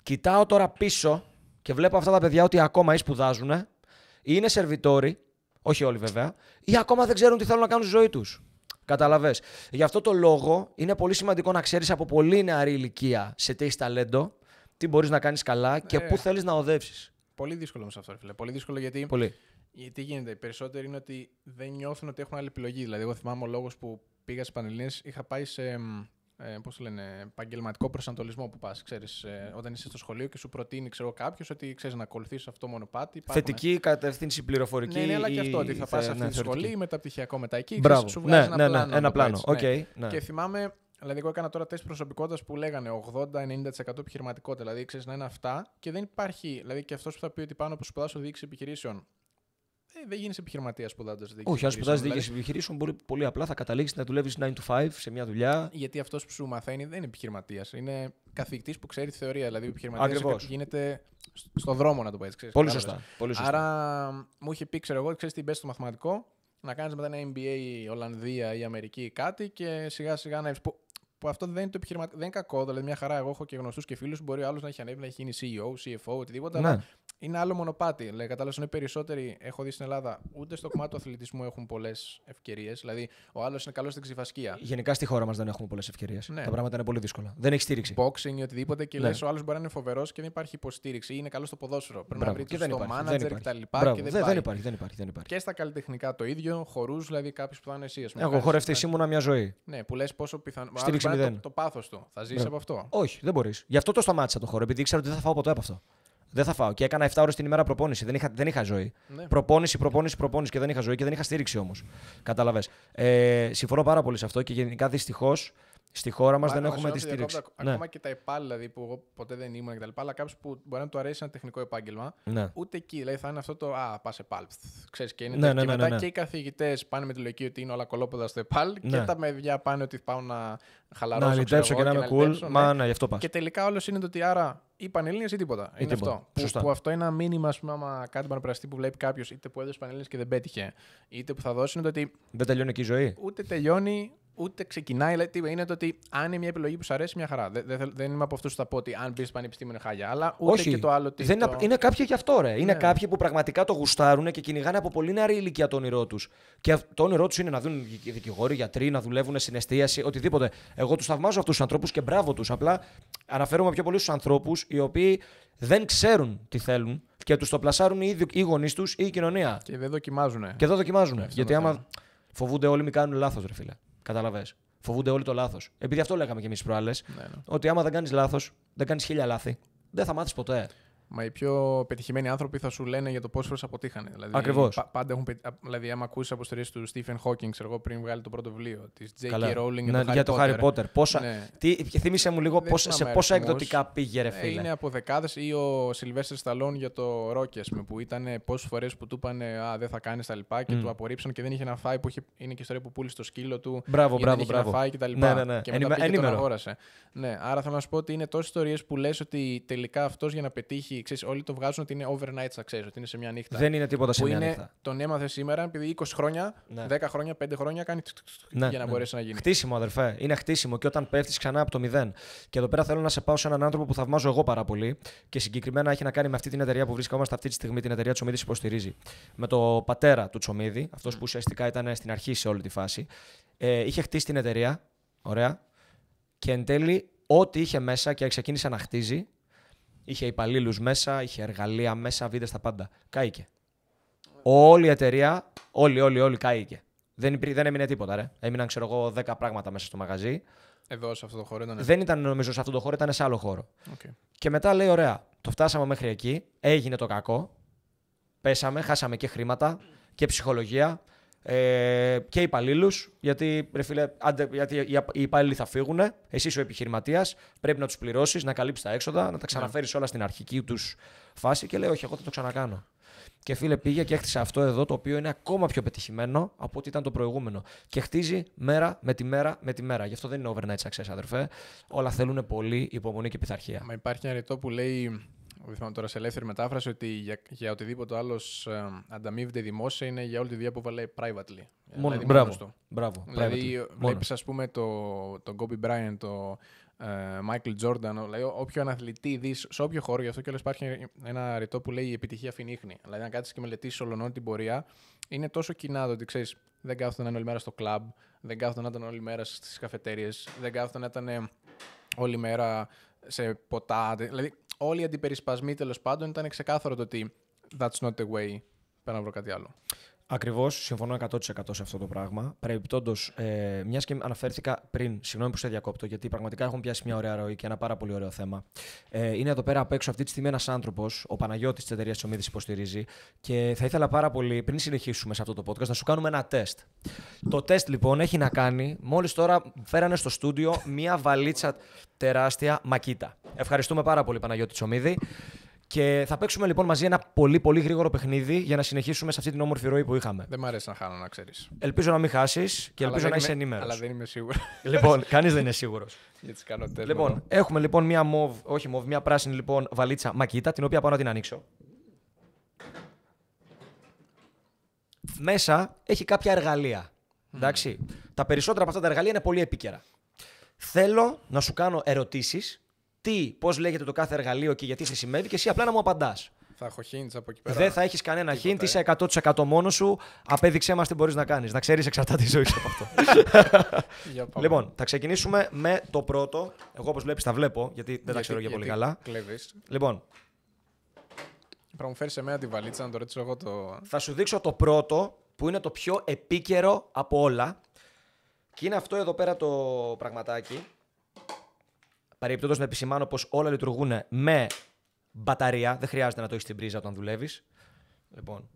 Κοιτάω τώρα πίσω και βλέπω αυτά τα παιδιά ότι ακόμα ή σπουδάζουν ή είναι σερβιτόροι, όχι όλοι βέβαια, ή ακόμα δεν ξέρουν τι θέλουν να κάνουν στη ζωή τους. Καταλαβέ. Γι' αυτό το λόγο είναι πολύ σημαντικό να ξέρεις από πολύ νεαρή ηλικία σε τι έχεις ταλέντο, τι μπορείς να κάνεις καλά και ναι. πού θέλεις να οδεύσεις. Πολύ δύσκολο όμως αυτό, φίλε. Πολύ δύσκολο γιατί. Πολύ. Γιατί ε, γίνεται. Οι περισσότεροι είναι ότι δεν νιώθουν ότι έχουν άλλη επιλογή. Δηλαδή, εγώ θυμάμαι ο λόγος που πήγα στις Πανελληνίε. είχα πάει σε ε, πώς λένε, επαγγελματικό προσανατολισμό που πας, ξέρεις, ε, όταν είσαι στο σχολείο και σου προτείνει, ξέρω, κάποιος ότι ξέρεις να ακολουθείς αυτό το μονοπάτι. Υπάρχουν... Θετική ναι. κατεύθυνση πληροφορική. Ναι, ναι, αλλά και αυτό, ότι θα πας σε αυτή τη σχολή, μεταπτυχιακό μετά εκεί, ξέρεις, σου βγάζει ναι, ένα, ναι, ναι, πλάνο, okay, ναι. Και θυμάμαι, δηλαδή, εγώ έκανα τώρα τεστ προσωπικότητας που λέγανε 80-90% επιχειρηματικότητα. Δηλαδή, ξέρεις να είναι αυτά και δεν υπάρχει. Δηλαδή, και αυτός που θα πει ότι πάνω από σπουδάσω διοίκηση επιχειρήσεων ε, δεν γίνεις επιχειρηματίας σπουδάζοντας διοίκηση. Όχι, αν σπουδάζεις δηλαδή- διοίκηση επιχειρήσεων, μπορεί πολύ απλά θα καταλήξεις να δουλεύεις 9 to 5 σε μια δουλειά. Γιατί αυτός που σου μαθαίνει δεν είναι επιχειρηματίας. Είναι καθηγητής που ξέρει τη θεωρία. Δηλαδή, ο επιχειρηματίας γίνεται στον δρόμο, να το πω έτσι. Ξέρεις, πολύ, σωστά, πολύ σωστά. Άρα μου είχε πει, ξέρω εγώ, ξέρεις τι πέση στο μαθηματικό, να κάνεις μετά ένα MBA Ολλανδία ή Αμερική κάτι και σιγά σιγά να που, που αυτό δεν είναι, το επιχειρημα... δεν είναι κακό. Δηλαδή, μια χαρά. Εγώ έχω και γνωστούς και φίλους που μπορεί άλλος να έχει ανέβει, να έχει γίνει CEO, CFO, οτιδήποτε. Ναι. Αλλά είναι άλλο μονοπάτι. Λέει, κατάλαβα είναι περισσότεροι. Έχω δει στην Ελλάδα ούτε στο κομμάτι του αθλητισμού έχουν πολλές ευκαιρίες. Δηλαδή, ο άλλος είναι καλός στην ξυφασκία. Γενικά στη χώρα μας δεν έχουμε πολλές ευκαιρίες. Ναι. Τα πράγματα είναι πολύ δύσκολα. Δεν έχει στήριξη. Boxing ή οτιδήποτε και ναι. λες, ο άλλος μπορεί να είναι φοβερός και δεν υπάρχει υποστήριξη. Ή είναι καλό στο ποδόσφαιρο. Πρέπει Μπράβο. να βρει το manager Και Δεν υπάρχει. Δεν υπάρχει. δεν υπάρχει. Και στα καλλιτεχνικά το ίδιο. Χορούς, δηλαδή κάποιο που θα είναι εσύ. Εγώ χορευτή ήμουνα μια ζωή. Ναι, που λες πόσο πιθανό. Το πάθος του. Θα ζήσει από αυτό. Όχι, δεν μπορείς. Γι' αυτό το σταμάτησα το χώρο, επειδή ήξερα ότι δεν θα φάω ποτέ από αυτό. Δεν θα φάω. Και έκανα 7 ώρες την ημέρα προπόνηση. Δεν είχα, δεν είχα ζωή. Ναι. Προπόνηση, προπόνηση, προπόνηση και δεν είχα ζωή και δεν είχα στήριξη όμως. Κατάλαβες. Ε, συμφωνώ πάρα πολύ σε αυτό και γενικά δυστυχώς Στη χώρα μας δεν έχουμε τη στήριξη. Ναι. Ακόμα, ναι. και τα υπάλληλα δηλαδή, που εγώ ποτέ δεν ήμουν κτλ. Αλλά κάποιο που μπορεί να του αρέσει ένα τεχνικό επάγγελμα, ναι. ούτε εκεί. Δηλαδή θα είναι αυτό το Α, πας επάλ. Ξέρεις και είναι. Ναι, ναι, και ναι, μετά ναι, και οι καθηγητές πάνε με τη λογική ότι είναι όλα κολόποδα στο επάλ και τα παιδιά πάνε ότι πάω να χαλαρώσω. Να λιτέψω και να είμαι cool. Μα ναι, γι' αυτό πας. Και τελικά όλος είναι το ότι άρα οι πανελλήνε ή τίποτα. Ή είναι τίποτα. αυτό. Σωστά. Που, αυτό είναι ένα μήνυμα, ας πούμε, άμα κάτι παραπραστεί που βλέπει κάποιος, είτε που έδωσε πανελίνε και δεν πέτυχε, είτε που θα δώσει είναι το ότι. Δεν τελειώνει εκεί η ζωή. Ούτε τελειώνει, ούτε ξεκινάει. Δηλαδή, είναι το ότι αν είναι μια επιλογή που σου αρέσει, μια χαρά. Δεν, δεν, δεν είμαι από αυτούς που θα πω ότι αν μπεις στο πανεπιστήμιο είναι χάλια. Αλλά ούτε Όχι. και το άλλο. Τι το... Είναι κάποιοι γι' αυτό, ρε. Είναι ναι. κάποιοι που πραγματικά το γουστάρουν και κυνηγάνε από πολύ νεαρή ηλικία το όνειρό τους. Και το όνειρό τους είναι να δουν δικηγόροι, γιατροί, να δουλεύουν στην εστίαση, οτιδήποτε. Εγώ τους θαυμάζω αυτούς τους ανθρώπους και μπράβο τους. Απλά αναφέρομαι πιο πολύ στους ανθρώπους οι οποίοι δεν ξέρουν τι θέλουν και τους το πλασάρουν οι, οι γονείς τους ή η κοινωνία. Και δεν δοκιμάζουν. Και δεν δοκιμάζουν. Ναι, Γιατί άμα φοβούνται όλοι μην κάνουν λάθος, ρε φίλε. Κατάλαβες. Φοβούνται όλοι το λάθος. Επειδή αυτό λέγαμε κι εμείς προάλλες. Ναι, ναι, Ότι άμα δεν κάνεις λάθος, δεν κάνεις χίλια λάθη, δεν θα μάθεις ποτέ. Μα οι πιο πετυχημένοι άνθρωποι θα σου λένε για το πόσες φορές αποτύχανε. Δηλαδή, Ακριβώς. Πάντα έχουν Δηλαδή, άμα ακούσεις στερήσει του Stephen Χόκινγκ, εγώ πριν βγάλει το πρώτο βιβλίο, της J.K. Rowling για, το για το Harry Potter. Πόσα... Ναι. Τι, θύμισε μου λίγο πόσα, σε πόσα εκδοτικά πήγε, ρε ε, φίλε. Είναι από δεκάδες ή ο Σιλβέστερ Σταλόν για το Ρόκε, που ήταν πόσες φορές που του είπαν Α, δεν θα κάνεις τα λοιπά και mm. του απορρίψαν και δεν είχε να φάει. Που είχε... Είναι και η ιστορία που πούλησε το σκύλο του. Μπράβο, μπράβο, δεν είχε μπράβο. Να φάει και τα ναι, λοιπά. Ναι, ναι, ναι. Και μετά Ναι, άρα θέλω να σου πω ότι είναι τόσες ιστορίες που λες ότι τελικά αυτός για να πετύχει όλοι το βγάζουν ότι είναι overnight ξέρει ότι είναι σε μια νύχτα. Δεν είναι τίποτα σε μια είναι, νύχτα. Τον έμαθε σήμερα, επειδή 20 χρόνια, 10 ναι. χρόνια, 5 χρόνια κάνει ναι, για να ναι, ναι. μπορέσει να γίνει. Χτίσιμο, αδερφέ. Είναι χτίσιμο και όταν πέφτεις ξανά από το μηδέν. Και εδώ πέρα θέλω να σε πάω σε έναν άνθρωπο που θαυμάζω εγώ πάρα πολύ και συγκεκριμένα έχει να κάνει με αυτή την εταιρεία που βρισκόμαστε αυτή τη στιγμή, την εταιρεία Τσομίδης υποστηρίζει. Με το πατέρα του Τσομίδη, αυτός που ουσιαστικά ήταν στην αρχή σε όλη τη φάση. Ε, είχε χτίσει την εταιρεία, ωραία, και εν τέλει ό,τι είχε μέσα και ξεκίνησε να χτίζει, Είχε υπαλλήλους μέσα, είχε εργαλεία μέσα, βίδε τα πάντα. Κάηκε. Όλη η εταιρεία, όλη, όλη, όλη, κάηκε. Δεν, υπή, δεν έμεινε τίποτα, ρε. Έμειναν, ξέρω εγώ, 10 πράγματα μέσα στο μαγαζί. Εδώ, σε αυτό το χώρο ήταν. Δεν ήταν, νομίζω, σε αυτό το χώρο, ήταν σε άλλο χώρο. Okay. Και μετά λέει, ωραία, το φτάσαμε μέχρι εκεί, έγινε το κακό. Πέσαμε, χάσαμε και χρήματα και ψυχολογία ε, και υπαλλήλους, γιατί, γιατί οι υπάλληλοι θα φύγουν, εσύ ο επιχειρηματίας, πρέπει να τους πληρώσεις, να καλύψεις τα έξοδα, να τα ναι. ξαναφέρεις όλα στην αρχική τους φάση και λέει: Όχι, εγώ θα το ξανακάνω. Και φίλε, πήγε και έκτισε αυτό εδώ το οποίο είναι ακόμα πιο πετυχημένο από ό,τι ήταν το προηγούμενο. Και χτίζει μέρα με τη μέρα με τη μέρα. Γι' αυτό δεν είναι overnight success, αδερφέ. Όλα θέλουν πολύ υπομονή και πειθαρχία. Μα υπάρχει ένα ρητό που λέει θυμάμαι τώρα σε ελεύθερη μετάφραση ότι για, για οτιδήποτε άλλος ε, ανταμείβεται δημόσια είναι για όλη τη δουλειά που βάλε privately. Ε, μόνο δηλαδή, μπράβο, του. Μπράβο, δηλαδή, βλέπεις, ας πούμε, τον το Kobe Bryant, τον Μάικλ Τζόρνταν, δηλαδή, όποιο αναθλητή δεις σε όποιο χώρο, γι' αυτό κιόλας υπάρχει ένα ρητό που λέει Η επιτυχία φινίχνη. Δηλαδή, να κάτσεις και μελετήσεις όλων την πορεία, είναι τόσο κοινά το ότι ξέρεις, δεν κάθονταν να είναι όλη μέρα στο κλαμπ, δεν κάθονταν να ήταν όλη μέρα στις καφετέρειε, δεν κάθονταν να ε, ήταν όλη μέρα σε ποτά. Δηλαδή, όλοι οι αντιπερισπασμοί τέλος πάντων ήταν ξεκάθαρο το ότι that's not the way. Πέρα να βρω κάτι άλλο. Ακριβώς, συμφωνώ 100% σε αυτό το πράγμα. Παρεμπιπτόντως, ε, μιας και αναφέρθηκα πριν, συγγνώμη που σε διακόπτω, γιατί πραγματικά έχουν πιάσει μια ωραία ροή και ένα πάρα πολύ ωραίο θέμα. Ε, είναι εδώ πέρα απ' έξω αυτή τη στιγμή ένας άνθρωπος, ο Παναγιώτης της εταιρείας υποστηρίζει. Και θα ήθελα πάρα πολύ, πριν συνεχίσουμε σε αυτό το podcast, να σου κάνουμε ένα τεστ. Το τεστ λοιπόν έχει να κάνει, μόλις τώρα φέρανε στο στούντιο μια βαλίτσα τεράστια μακίτα. Ευχαριστούμε πάρα πολύ Παναγιώτη Τσομίδη. Και θα παίξουμε λοιπόν μαζί ένα πολύ πολύ γρήγορο παιχνίδι για να συνεχίσουμε σε αυτή την όμορφη ροή που είχαμε. Δεν μ' αρέσει να χάνω, να ξέρεις. Ελπίζω να μην χάσεις και αλλά ελπίζω να είσαι ενήμερος. Αλλά δεν είμαι σίγουρος. Λοιπόν, κανείς δεν είναι σίγουρος. Για τις τέλος. Λοιπόν, έχουμε λοιπόν μία μοβ, όχι μοβ, μία πράσινη λοιπόν βαλίτσα μακίτα, την οποία πάω να την ανοίξω. Μέσα έχει κάποια εργαλεία. Mm. Εντάξει. Τα περισσότερα από αυτά τα εργαλεία είναι πολύ επίκαιρα. Θέλω να σου κάνω ερωτήσεις. Τι, πώς λέγεται το κάθε εργαλείο και γιατί σημαίνει και εσύ απλά να μου απαντάς. Θα έχω hints από εκεί πέρα. Δεν θα έχεις κανένα hint, ε. είσαι 100% μόνος σου. Απέδειξε μας τι μπορείς να κάνεις. Να ξέρεις, εξαρτάται τη ζωή σου από αυτό. λοιπόν, θα ξεκινήσουμε με το πρώτο. Εγώ, όπως βλέπεις, τα βλέπω, γιατί δεν γιατί, τα ξέρω για πολύ καλά. Κλέβεις. Λοιπόν. Πρέπει να μου φέρεις σε μένα τη βαλίτσα να το ρωτήσω εγώ το. Θα σου δείξω το πρώτο που είναι το πιο επίκαιρο από όλα. Και είναι αυτό εδώ πέρα το πραγματάκι. Παρεπιπτόντω να επισημάνω πως όλα λειτουργούν με μπαταρία. Δεν χρειάζεται να το έχεις στην πρίζα όταν δουλεύεις. Λοιπόν.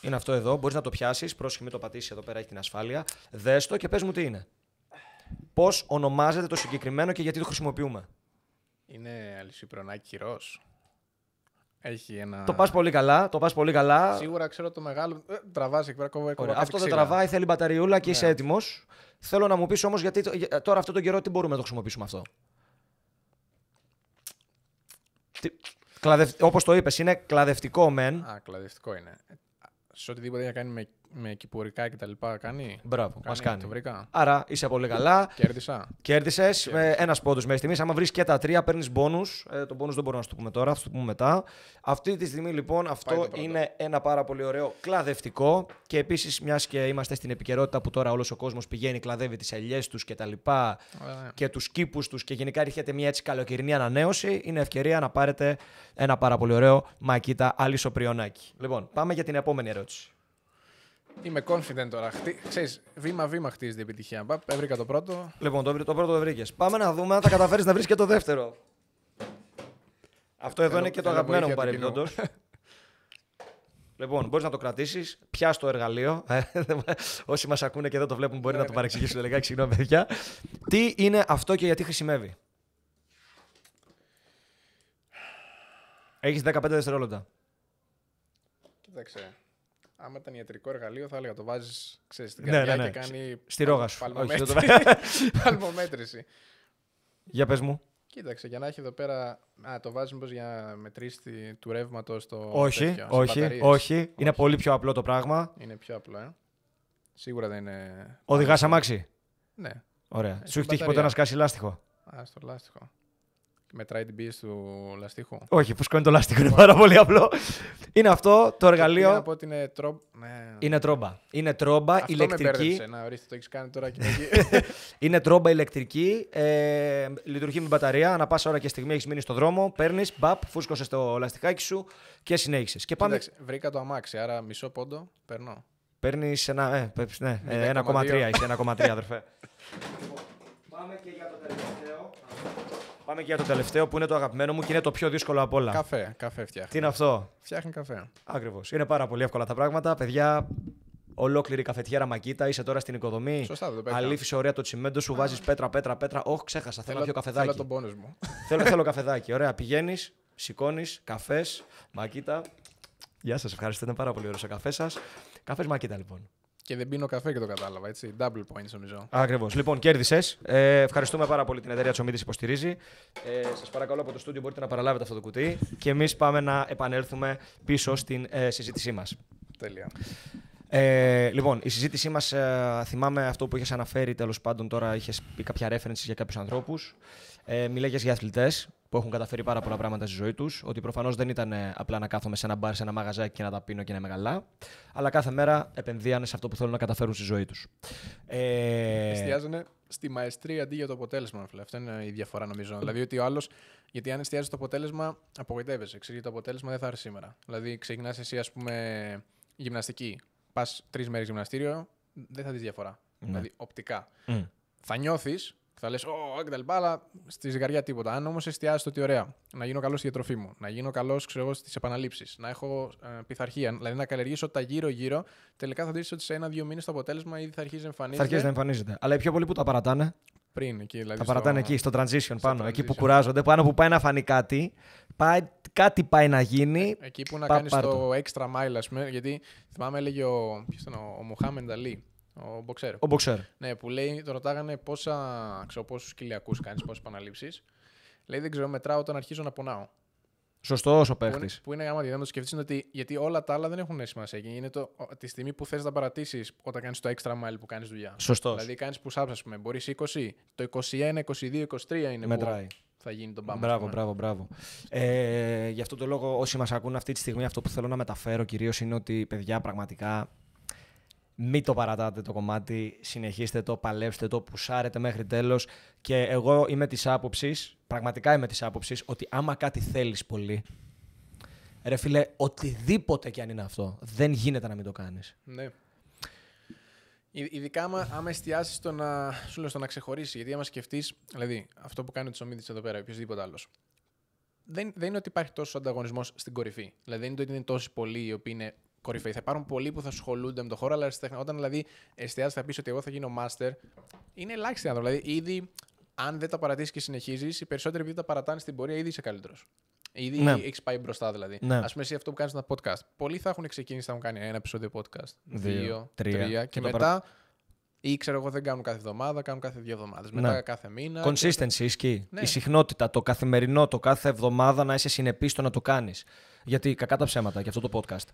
Είναι αυτό εδώ. Μπορείς να το πιάσεις. Πρόσχημα το πατήσεις εδώ πέρα. Έχει την ασφάλεια. Δες το και πες μου τι είναι. Πώς ονομάζεται το συγκεκριμένο και γιατί το χρησιμοποιούμε. Είναι αλυσίπρονάκι ροζ. Το πας πολύ καλά. Το πας πολύ καλά. Σίγουρα ξέρω το μεγάλο. Ε, τραβάζει Αυτό δεν τραβάει, θέλει μπαταριούλα και είσαι ναι. έτοιμος. Θέλω να μου πεις όμως γιατί τώρα αυτό τον καιρό τι μπορούμε να το χρησιμοποιήσουμε αυτό. Τι... Όπως το είπες, είναι κλαδευτικό μεν. Α, κλαδευτικό είναι. Σε οτιδήποτε έχει να κάνει με με κυπουρικά λοιπά Κάνει. Μπράβο, μας κάνει. Άρα είσαι πολύ καλά. Κέρδισα. Κέρδισες. Ε, ένα πόντο μέχρι στιγμής. Άμα βρεις και τα τρία, παίρνεις πόνου. Ε, τον δεν μπορούμε να σου το πούμε τώρα, θα σου το πούμε μετά. Αυτή τη στιγμή λοιπόν αυτό είναι ένα πάρα πολύ ωραίο κλαδευτικό. Και επίσης, μιας και είμαστε στην επικαιρότητα που τώρα όλος ο κόσμος πηγαίνει, κλαδεύει τις ελιές τους λοιπά ναι. Και τους κήπους τους και γενικά έρχεται μια έτσι καλοκαιρινή ανανέωση. Είναι ευκαιρία να πάρετε ένα πάρα πολύ ωραίο μακίτα αλυσοπριονάκι. Λοιπόν, πάμε για την επόμενη ερώτηση. Είμαι confident τώρα. Χτι... Ξέρεις, βήμα-βήμα χτίζεται η επιτυχία. Πα, το πρώτο. Λοιπόν, το, το πρώτο το βρήκες. Πάμε να δούμε αν θα καταφέρεις να βρεις και το δεύτερο. Αυτό εδώ είναι και το αγαπημένο μου παρεμπιόντος. λοιπόν, μπορείς να το κρατήσεις. Πιά το εργαλείο. Ε, όσοι μας ακούνε και δεν το βλέπουν, μπορεί να το παρεξηγήσουν λιγάκι. Συγγνώμη, παιδιά. Τι είναι αυτό και γιατί χρησιμεύει. Έχεις 15 δευτερόλεπτα. Κοίταξε άμα ήταν ιατρικό εργαλείο, θα έλεγα το βάζεις στην ναι, καρδιά ναι, ναι, και κάνει. Στη ρόγα σου. Παλμομέτρηση. για πες μου. Κοίταξε, για να έχει εδώ πέρα. Α, το βάζεις μήπως για μετρήσει του ρεύματος στο. Όχι, όχι, όχι, Είναι πολύ πιο απλό το πράγμα. Είναι πιο απλό, ε. Σίγουρα δεν είναι. Οδηγάς αμάξι. Ναι. Ωραία. Σου έχει τύχει ποτέ να σκάσει λάστιχο. Α, στο λάστιχο. Μετράει την πίεση του λαστιχού. Όχι, που σκόνει το λαστιχό είναι πάρα πολύ απλό. είναι αυτό το εργαλείο. Να πω ότι είναι τρόμπα. Ναι. Είναι τρόμπα. Είναι τρόμπα αυτό ηλεκτρική. Με να ορίστε, το έχεις κάνει τώρα και Είναι τρόμπα ηλεκτρική. Ε, λειτουργεί με μπαταρία. Ανά πάσα ώρα και στιγμή έχεις μείνει στο δρόμο. Παίρνεις, μπαπ, φούσκωσες το λαστιχάκι σου και συνέχισες. Και πάμε... Εντάξει, βρήκα το αμάξι, άρα μισό πόντο περνώ. Παίρνεις ένα. Ε, ναι, 1,3 ε, είσαι, 1,3 αδερφέ. Λοιπόν, πάμε και για το τελευταίο. Πάμε και για το τελευταίο που είναι το αγαπημένο μου και είναι το πιο δύσκολο απ' όλα. Καφέ, καφέ φτιάχνει. Τι είναι αυτό. Φτιάχνει καφέ. Ακριβώς. Είναι πάρα πολύ εύκολα τα πράγματα. Παιδιά, ολόκληρη καφετιέρα μακίτα, είσαι τώρα στην οικοδομή. Σωστά, δεν Αλήφει ωραία το τσιμέντο σου, βάζεις πέτρα, πέτρα, πέτρα. Όχι, ξέχασα. Θέλω, πιο καφεδάκι. Θέλω τον πόνος θέλω, θέλω καφεδάκι. Ωραία, πηγαίνεις, σηκώνεις, καφές, μακίτα. Γεια σας, ευχαριστώ. Είναι πάρα πολύ ωραίο ο καφές σας. Καφές μακίτα λοιπόν και δεν πίνω καφέ και το κατάλαβα. Έτσι. Double points νομίζω. Ακριβώς. Λοιπόν, κέρδισες. Ε, ευχαριστούμε πάρα πολύ την εταιρεία Τσομίδη υποστηρίζει. Ε, Σας παρακαλώ από το στούντιο μπορείτε να παραλάβετε αυτό το κουτί και εμείς πάμε να επανέλθουμε πίσω στην ε, συζήτησή μας. Τέλεια. Ε, λοιπόν, η συζήτησή μας, ε, θυμάμαι αυτό που είχες αναφέρει τέλος πάντων τώρα, είχες πει κάποια references για κάποιους ανθρώπους. Ε, Μιλάγε για αθλητές που έχουν καταφέρει πάρα πολλά πράγματα στη ζωή τους. Ότι προφανώς δεν ήταν ε, απλά να κάθομαι σε ένα μπαρ, σε ένα μαγαζάκι και να τα πίνω και να μεγαλά. Αλλά κάθε μέρα επενδύανε σε αυτό που θέλουν να καταφέρουν στη ζωή τους. Ε... Εστιάζανε στη μαεστρία αντί για το αποτέλεσμα. Φίλε. Αυτό είναι η διαφορά νομίζω. Ε. δηλαδή ότι ο άλλος, γιατί αν εστιάζει το αποτέλεσμα, απογοητεύεσαι. Ξέρει το αποτέλεσμα δεν θα έρθει σήμερα. Δηλαδή ξεκινάς εσύ, ας πούμε, γυμναστική. Πας τρεις μέρες γυμναστήριο, δεν θα δεις διαφορά. Ναι. Δηλαδή οπτικά. Mm. Θα νιώθεις και θα λες, Ω, κτλ. Αλλά στη ζυγαριά τίποτα. Αν όμως εστιάζεις το ότι ωραία, να γίνω καλός στη διατροφή μου, να γίνω καλός στις επαναλήψεις, να έχω ε, πειθαρχία, δηλαδή να καλλιεργήσω τα γύρω-γύρω, τελικά θα δεις ότι σε ένα-δύο μήνες το αποτέλεσμα ήδη θα αρχίζει να εμφανίζεται. Θα αρχίζει να εμφανίζεται. Αλλά οι πιο πολλοί που τα παρατάνε. Πριν, εκεί, δηλαδή τα στο... παρατάνε εκεί, στο transition πάνω, εκεί που κουράζονται. Πάνω που πάει να φανεί κάτι, πάει, κάτι πάει να γίνει. Ε, εκεί που να κάνεις το extra mile, ας πούμε. Γιατί θυμάμαι, έλεγε ο, ο, ο, ο Μποξέρ. Ο Μποξέρ. Ναι, που λέει, το ρωτάγανε πόσα, ξέρω, πόσους κοιλιακούς κάνεις, πόσες επαναλήψεις. Λέει, δεν ξέρω, μετράω όταν αρχίζω να πονάω. Σωστός ο παίχτης. Που, είναι γάμα, γιατί να το ότι γιατί όλα τα άλλα δεν έχουν σημασία. Είναι το, τη στιγμή που θες να παρατήσεις όταν κάνεις το extra mile που κάνεις δουλειά. Σωστός. Δηλαδή κάνεις που ups, ας πούμε. Μπορείς 20, το 21, 22, 23 είναι Μετράει. που θα γίνει τον μπάμπα. Μπράβο, μπράβο, μπράβο. Ε, γι' αυτό το λόγο, όσοι μας ακούν αυτή τη στιγμή, αυτό που θέλω να μεταφέρω κυρίως είναι ότι παιδιά πραγματικά μην το παρατάτε το κομμάτι, συνεχίστε το, παλέψτε το, πουσάρετε μέχρι τέλος. Και εγώ είμαι της άποψης, πραγματικά είμαι της άποψης, ότι άμα κάτι θέλεις πολύ, ρε φίλε, οτιδήποτε κι αν είναι αυτό, δεν γίνεται να μην το κάνεις. Ναι. Ειδικά άμα, άμα εστιάσεις στο να, στο να ξεχωρίσεις. Γιατί άμα σκεφτείς, δηλαδή αυτό που κάνει ο Τσομίδης εδώ πέρα, οποιοδήποτε άλλος. Δεν, δεν είναι ότι υπάρχει τόσο ανταγωνισμός στην κορυφή. Δηλαδή δεν είναι ότι είναι τόσοι πολλοί οι οποίοι είναι κορυφαίοι. Θα υπάρχουν πολλοί που θα ασχολούνται με το χώρο, αλλά αριστεχνά, όταν δηλαδή εστιάζεις, θα πεις ότι εγώ θα γίνω master, είναι ελάχιστη άνθρωποι. Δηλαδή, ήδη αν δεν τα παρατήσεις και συνεχίζεις, οι περισσότεροι επειδή τα παρατάνε στην πορεία, ήδη είσαι καλύτερος. Ήδη ναι. έχεις πάει μπροστά δηλαδή. Ναι. Ας πούμε, εσύ αυτό που κάνεις ένα podcast. Πολλοί θα έχουν ξεκινήσει, να έχουν κάνει ένα επεισόδιο podcast, δύο, δύο τρία, τρία και, και μετά. Ή ξέρω εγώ, δεν κάνουν κάθε εβδομάδα, κάνουν κάθε δύο εβδομάδες. Μετά ναι. κάθε μήνα. Consistency ισχύει. Ναι. Η συχνότητα, το καθημερινό, το κάθε εβδομάδα να είσαι συνεπής στο να το κάνεις. Γιατί κακά τα ψέματα για αυτό το podcast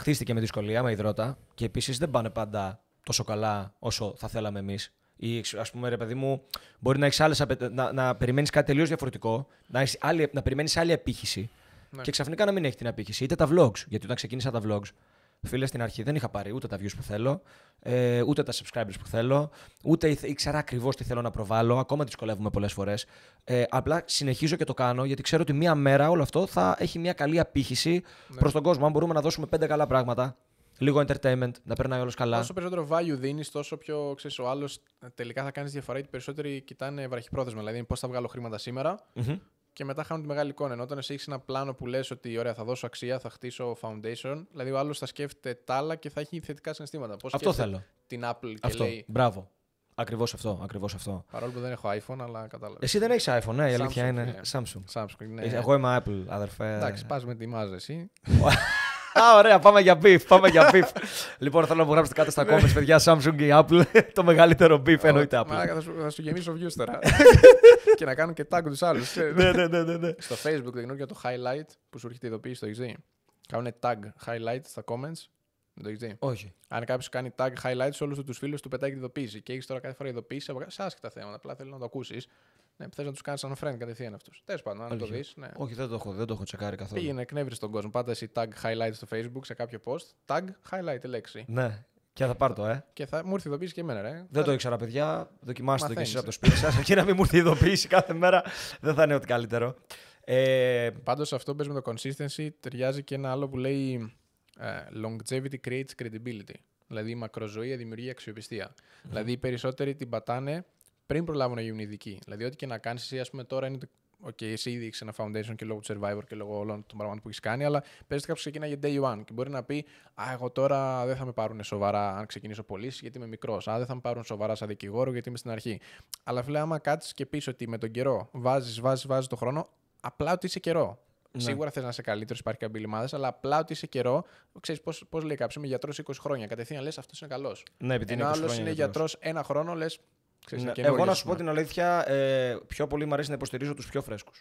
χτίστηκε με δυσκολία, με υδρότα και επίσης δεν πάνε πάντα τόσο καλά όσο θα θέλαμε εμείς. Ή ας πούμε, ρε παιδί μου, μπορεί να, έχεις να, να περιμένεις κάτι τελείως διαφορετικό, να, να περιμένεις άλλη επίχυση. Ναι. Και ξαφνικά να μην έχει την απήχηση. Είτε τα vlogs. Γιατί όταν ξεκίνησα τα vlogs, Φίλε, στην αρχή δεν είχα πάρει ούτε τα views που θέλω, ε, ούτε τα subscribers που θέλω, ούτε ήξερα ακριβώς τι θέλω να προβάλλω. Ακόμα δυσκολεύομαι πολλές φορές. Ε, απλά συνεχίζω και το κάνω γιατί ξέρω ότι μία μέρα όλο αυτό θα έχει μια καλή απήχηση ναι. προς τον κόσμο. Αν μπορούμε να δώσουμε πέντε καλά πράγματα, λίγο entertainment, να περνάει όλος καλά. Όσο περισσότερο value δίνεις, τόσο πιο ξέρεις ο άλλος τελικά θα κάνεις διαφορά γιατί περισσότεροι κοιτάνε βραχυπρόθεσμα. Δηλαδή, πώς θα βγάλω χρήματα και μετά χάνουν τη μεγάλη εικόνα. Ενώ όταν εσύ έχεις ένα πλάνο που λες ότι ωραία, θα δώσω αξία, θα χτίσω foundation, δηλαδή ο άλλος θα σκέφτεται τα άλλα και θα έχει θετικά συναισθήματα. Πώς αυτό θέλω. Την Apple και αυτό. λέει. Μπράβο. Ακριβώς αυτό, ακριβώς αυτό. Παρόλο που δεν έχω iPhone, αλλά κατάλαβα. Εσύ δεν έχεις iPhone, ναι, η αλήθεια είναι. Ναι. Samsung. Samsung ναι. Εγώ είμαι Apple, αδερφέ. Εντάξει, πας με τη μάζα εσύ. Α, ωραία, πάμε για beef. Πάμε για beef. λοιπόν, θέλω να μου γράψετε κάτι στα ναι. comments, παιδιά. Samsung ή Apple. το μεγαλύτερο beef εννοείται Apple. Μαλάκα, θα σου, θα σου γεμίσω views τώρα. και να κάνω και tag τους άλλους. Ναι, ναι, στο Facebook το για το highlight που σου έρχεται ειδοποίηση στο δει. Κάνουν tag highlight στα comments. το έχεις Όχι. Αν κάποιος κάνει tag highlights όλους τους φίλους του πετάει και ειδοποίηση. Και έχεις τώρα κάθε φορά ειδοποίηση από σε άσχετα θέματα. Απλά θέλω να το ακούσεις. Ναι, θες να τους κάνεις σαν friend κατευθείαν αυτούς. Τέλος πάντων, να το δεις. Ναι. Όχι, δεν το έχω, δεν το έχω τσεκάρει καθόλου. Πήγαινε, εκνεύρι τον κόσμο. Πάντα εσύ tag highlight στο facebook σε κάποιο post. Tag highlight λέξη. Ναι. Και θα πάρω το, ε. Και θα μου έρθει και εμένα, ρε. Δεν θα... το ήξερα, παιδιά. Δοκιμάστε το κι εσείς από ε. το σπίτι σας. και να μην μου έρθει ειδοποίηση κάθε μέρα, δεν θα είναι ό,τι καλύτερο. Ε... Πάντως αυτό που με το consistency. Ταιριάζει και ένα άλλο που λέει ε, longevity creates credibility. Δηλαδή η μακροζωία δημιουργεί αξιοπιστία. Mm. Δηλαδή οι περισσότεροι την πατάνε πριν προλάβουν να γίνουν ειδικοί. Δηλαδή, ό,τι και να κάνεις, εσύ, ας πούμε, τώρα είναι το. Οκ, okay, εσύ ήδη έχεις ένα foundation και λόγω του survivor και λόγω όλων των πραγμάτων που έχεις κάνει, αλλά παίζει κάποιο ξεκινά για day one και μπορεί να πει Α, εγώ τώρα δεν θα με πάρουν σοβαρά αν ξεκινήσω πωλήσει γιατί είμαι μικρός. Α, δεν θα με πάρουν σοβαρά σαν δικηγόρο γιατί είμαι στην αρχή. Αλλά φίλε, άμα κάτσεις και πεις ότι με τον καιρό βάζεις, βάζεις, βάζεις το χρόνο, απλά ότι είσαι καιρό. Ναι. Σίγουρα θες να είσαι καλύτερος, υπάρχει καμπύλη μάδα, αλλά απλά ότι είσαι καιρό. Ξέρεις πώς λέει κάποιος, είμαι γιατρός 20 χρόνια. Κατευθείαν λες αυτός είναι καλός. Ναι, επειδή άλλο είναι γιατρός ένα χρόνο, λες ναι, εγώ να σου πω την αλήθεια, ε, πιο πολύ μου αρέσει να υποστηρίζω τους πιο φρέσκους.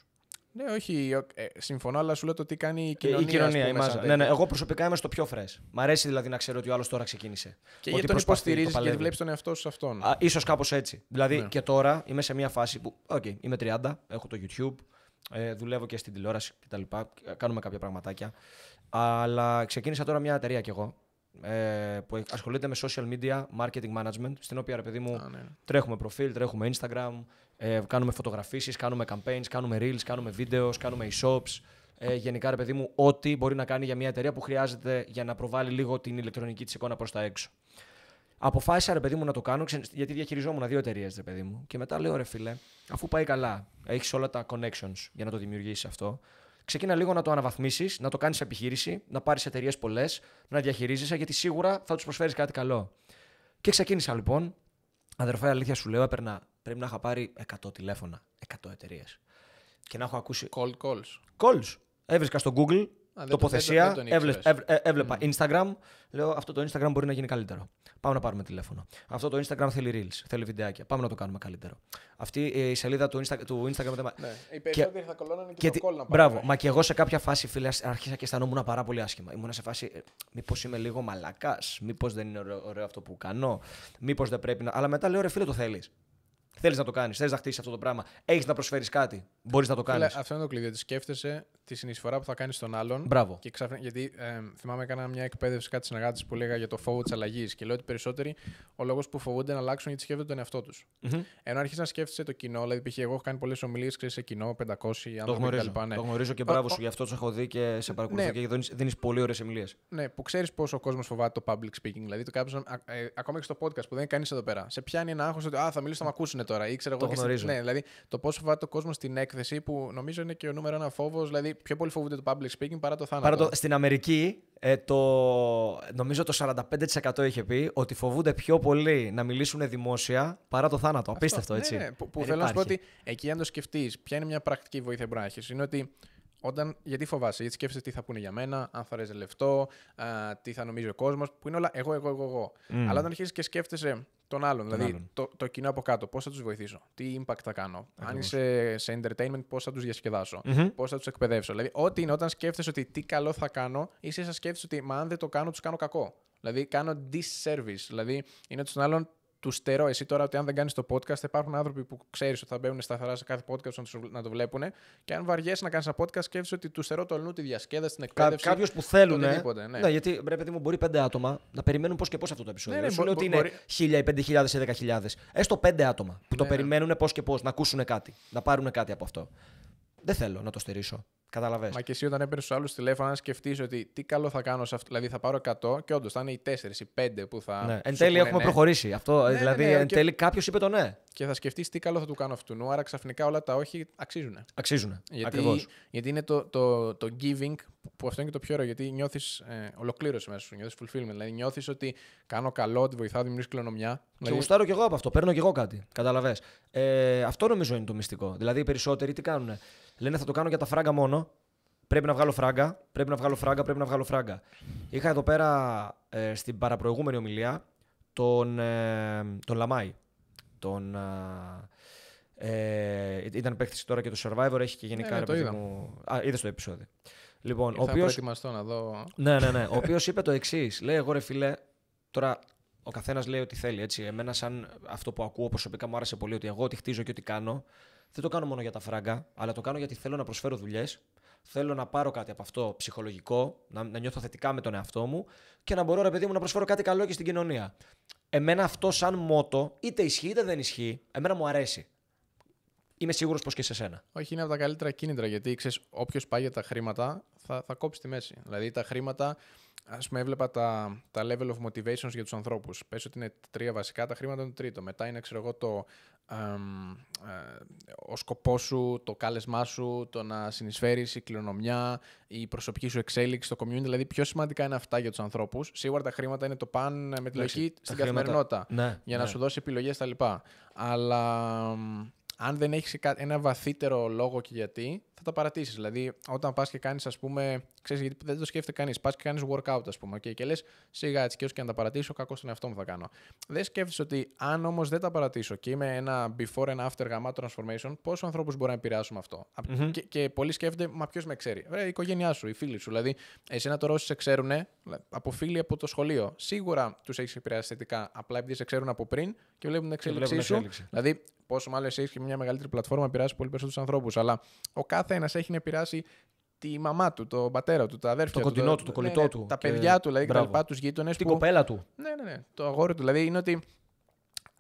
Ναι, όχι, ε, συμφωνώ, αλλά σου λέω το τι κάνει η κοινωνία. Ε, η κοινωνία, η Ναι, ναι, εγώ προσωπικά είμαι στο πιο φρέσ. Μ' αρέσει δηλαδή να ξέρω ότι ο άλλος τώρα ξεκίνησε. Και γιατί τον υποστηρίζει το και βλέπεις τον εαυτό σου σε αυτόν. Α, ίσως κάπως έτσι. Δηλαδή ναι. και τώρα είμαι σε μια φάση που, οκ, okay, είμαι 30, έχω το YouTube, ε, δουλεύω και στην τηλεόραση κτλ. Ε, κάνουμε κάποια πραγματάκια. Αλλά ξεκίνησα τώρα μια εταιρεία κι εγώ ε, που ασχολείται με social media marketing management, στην οποία ρε παιδί μου ναι, ναι. τρέχουμε προφίλ, τρέχουμε Instagram, ε, κάνουμε φωτογραφίσεις, κάνουμε campaigns, κάνουμε reels, κάνουμε βίντεο, κάνουμε e-shops. Ε, γενικά, ρε παιδί μου, ό,τι μπορεί να κάνει για μια εταιρεία που χρειάζεται για να προβάλλει λίγο την ηλεκτρονική της εικόνα προς τα έξω. Αποφάσισα, ρε παιδί μου, να το κάνω, γιατί διαχειριζόμουν δύο εταιρείες, ρε παιδί μου. Και μετά λέω, ρε φίλε, αφού πάει καλά, έχεις όλα τα connections για να το δημιουργήσεις αυτό, ξεκίνα λίγο να το αναβαθμίσεις, να το κάνεις επιχείρηση, να πάρεις εταιρείες πολλές, να διαχειρίζεσαι, γιατί σίγουρα θα τους προσφέρεις κάτι καλό. Και ξεκίνησα λοιπόν. Αδερφέ, αλήθεια σου λέω, έπαιρνα. Πρέπει να είχα πάρει 100 τηλέφωνα, 100 εταιρείες. Και να έχω ακούσει. Cold calls. Calls. Έβρισκα στο Google τοποθεσία. Δεν, ε, ε, έβλεπα Instagram. Λέω αυτό το Instagram μπορεί να γίνει καλύτερο. Πάμε να πάρουμε τηλέφωνο. Αυτό το Instagram θέλει reels, θέλει βιντεάκια. Πάμε να το κάνουμε καλύτερο. Αυτή ε, η σελίδα του, Insta, του Instagram. Ναι, οι θα κολόνα και, Μπράβο. Μα και εγώ σε κάποια φάση, φίλε, άρχισα και αισθανόμουν πάρα πολύ άσχημα. Ήμουν σε φάση, μήπως είμαι λίγο μαλακάς, μήπως δεν είναι ωραίο, αυτό που κάνω, μήπως δεν πρέπει να. Αλλά μετά λέω, ρε φίλε, το θέλεις. Θέλεις να το κάνεις, θέλεις να χτίσεις αυτό το πράγμα. Έχεις να προσφέρεις κάτι. Μπορείς να το κάνεις. Αυτό είναι το κλειδί. Ότι σκέφτεσαι τη συνεισφορά που θα κάνεις στον άλλον. Μπράβο. Και ξαφνι... γιατί ε, θυμάμαι, έκανα μια εκπαίδευση κάτι συνεργάτης που λέγα για το φόβο της αλλαγής. Και λέω ότι περισσότεροι ο λόγος που φοβούνται να αλλάξουν γιατί σκέφτονται τον εαυτό τους. Mm-hmm. Ενώ αρχίζει να σκέφτεσαι το κοινό, δηλαδή π.χ. εγώ έχω κάνει πολλές ομιλίες σε κοινό, 500 άνθρωποι το γνωρίζω, Ναι. Το γνωρίζω και μπράβο σου, γι' αυτό τους έχω δει και σε ναι. παρακολουθώ ναι. και δίνεις πολύ ωραίες ομιλίες. Ναι, που ξέρεις πόσο ο κόσμος φοβάται το public speaking. Δηλαδή το κάποιο, ε, ακόμα και στο podcast που δεν κάνεις εδώ πέρα, σε πιάνει ένα άγχος ότι θα μιλήσω, θα με ακούσουν τώρα. Ή, το εγώ, γνωρίζω. Ναι, δηλαδή το πόσο φοβάται ο κόσμος στην έκθεση που νομίζω είναι και ο νούμερο ένα φόβος. Δηλαδή πιο πολύ φοβούνται το public speaking παρά το θάνατο. Παρά το... Στην Αμερική ε, το, νομίζω το 45% είχε πει ότι φοβούνται πιο πολύ να μιλήσουν δημόσια παρά το θάνατο. Απίστευτο, ναι, έτσι. Ναι, ναι. Που, που ε, θέλω να σου πω ότι εκεί, αν το σκεφτείς, ποια είναι μια πρακτική βοήθεια που είναι ότι όταν, γιατί φοβάσαι, γιατί σκέφτεσαι τι θα πούνε για μένα, αν θα ρεζελευτώ, τι θα νομίζει ο κόσμος, που είναι όλα εγώ, εγώ, εγώ. Αλλά όταν αρχίζεις και σκέφτεσαι τον άλλον. δηλαδή Το, το κοινό από κάτω. Πώς θα τους βοηθήσω, τι impact θα κάνω. Αν είσαι σε entertainment, πώς θα τους διασκεδασω πώς πώς θα τους εκπαιδεύσω. Δηλαδή, ό,τι είναι, όταν σκέφτεσαι ότι τι καλό θα κάνω, είσαι σαν σκέφτεσαι ότι μα αν δεν το κάνω, τους κάνω κακό. Δηλαδή, κάνω disservice. Δηλαδή, είναι του άλλον του στερώ εσύ τώρα ότι αν δεν κάνεις το podcast, θα υπάρχουν άνθρωποι που ξέρεις ότι θα μπαίνουν σταθερά σε κάθε podcast να το βλέπουν. Και αν βαριέσαι να κάνεις ένα podcast, σκέφτεσαι ότι του στερώ το αλλού τη διασκέδαση, την εκπαίδευση. Κάποιος που θέλουν. Ναι. ναι, γιατί πρέπει παιδί μου μπορεί πέντε άτομα να περιμένουν πώς και πώς αυτό το επεισόδιο. Ναι, ναι, ότι είναι χίλια ή πέντε χιλιάδες ή δέκα χιλιάδες. Έστω πέντε άτομα που το ναι, ναι. περιμένουν πώς και πώς να ακούσουν κάτι, να πάρουν κάτι από αυτό. Δεν θέλω να το στερήσω. Καταλαβέ. Μα και εσύ όταν έπαιρνες τους άλλους τηλέφωνα, να σκεφτείς ότι τι καλό θα κάνω σε αυτό. Δηλαδή θα πάρω 100 και όντως θα είναι οι 4, οι 5 που θα. Ναι. Εν τέλει έχουμε ναι. προχωρήσει. Αυτό, ναι, ναι, δηλαδή ναι, εν τέλει και... κάποιος είπε το ναι. Και θα σκεφτείς τι καλό θα του κάνω αυτού. Άρα ξαφνικά όλα τα όχι αξίζουν. Αξίζουν. Γιατί, Ακριβώς. γιατί είναι το, το, το giving που αυτό είναι και το πιο ωραίο, γιατί νιώθεις ε, ολοκλήρωση μέσα σου, νιώθεις fulfillment. Δηλαδή νιώθεις ότι κάνω καλό, ότι βοηθάω, δημιουργείς κληρονομιά. Και δηλαδή... γουστάρω κι εγώ από αυτό, παίρνω κι εγώ κάτι. Καταλαβέ. Ε, αυτό νομίζω είναι το μυστικό. Δηλαδή οι περισσότεροι τι κάνουν. Λένε θα το κάνω για τα φράγκα μόνο. Πρέπει να βγάλω φράγκα, πρέπει να βγάλω φράγκα, πρέπει να βγάλω φράγκα. Είχα εδώ πέρα ε, στην παραπροηγούμενη ομιλία τον, ε, τον Λαμάη. Τον, ε, ε ήταν παίκτης τώρα και το Survivor, έχει και γενικά. Ε, ναι, ρε, το Μου... Α, είδες το επεισόδιο. Λοιπόν, ο οποίος... προετοιμαστώ να δω. ναι, ναι, ναι. Ο οποίος είπε το εξής. Λέει, εγώ ρε φίλε, τώρα ο καθένας λέει ό,τι θέλει. Έτσι. Εμένα, σαν αυτό που ακούω προσωπικά, μου άρεσε πολύ ότι εγώ τι χτίζω και ό,τι κάνω, δεν το κάνω μόνο για τα φράγκα, αλλά το κάνω γιατί θέλω να προσφέρω δουλειές. Θέλω να πάρω κάτι από αυτό ψυχολογικό, να, να νιώθω θετικά με τον εαυτό μου και να μπορώ, ρε παιδί μου, να προσφέρω κάτι καλό και στην κοινωνία. Εμένα αυτό σαν μότο, είτε ισχύει είτε δεν ισχύει, εμένα μου αρέσει είμαι σίγουρος πως και σε σένα. Όχι, είναι από τα καλύτερα κίνητρα γιατί ξέρεις, όποιος πάει για τα χρήματα θα, θα κόψει τη μέση. Δηλαδή τα χρήματα, ας πούμε, έβλεπα τα, τα level of motivations για τους ανθρώπους. Πες ότι είναι τρία βασικά, τα χρήματα είναι το τρίτο. Μετά είναι, ξέρω εγώ, το, ε, ε, ο σκοπός σου, το κάλεσμά σου, το να συνεισφέρεις, η κληρονομιά, η προσωπική σου εξέλιξη, το community. Δηλαδή, πιο σημαντικά είναι αυτά για τους ανθρώπους. Σίγουρα τα χρήματα είναι το παν με τη λογική στην καθημερινότητα. Ναι, για να ναι. σου δώσει επιλογές τα λοιπά. Αλλά αν δεν έχεις ένα βαθύτερο λόγο και γιατί, θα τα παρατήσεις. Δηλαδή, όταν πας και κάνεις, ας πούμε, ξέρεις, γιατί δεν το σκέφτεται κανείς, Πά και κάνεις workout, ας πούμε, okay, και λες, σιγά έτσι και όσο και αν τα παρατήσω, κακό στον εαυτό μου θα κάνω. Δεν σκέφτεσαι ότι αν όμως δεν τα παρατήσω και είμαι ένα before and after γαμά transformation, πόσους ανθρώπους μπορεί να επηρεάσω αυτό. Mm-hmm. Και, και πολλοί σκέφτονται, μα ποιος με ξέρει. Ρε, η οικογένειά σου, οι φίλοι σου. Δηλαδή, να το ρώσει, σε ξέρουν, από φίλοι από το σχολείο, σίγουρα τους έχεις επηρεάσει θετικά. Απλά επειδή σε ξέρουν από πριν και βλέπουν την εξέλιξή σου. Δηλαδή, Πόσο μάλλον εσύ έχεις και μια μεγαλύτερη πλατφόρμα πειράσει πολύ περισσότερου ανθρώπους. Αλλά ο κάθε ένα έχει να πειράσει τη μαμά του, τον πατέρα του, τα αδέρφια του. το κοντινό του, το κολλητό ναι, ναι, του. Τα παιδιά του, δηλαδή, τα λοιπά, τους γείτονες. Την κοπέλα του. Ναι, ναι, ναι. Το αγόρι του. Δηλαδή είναι ότι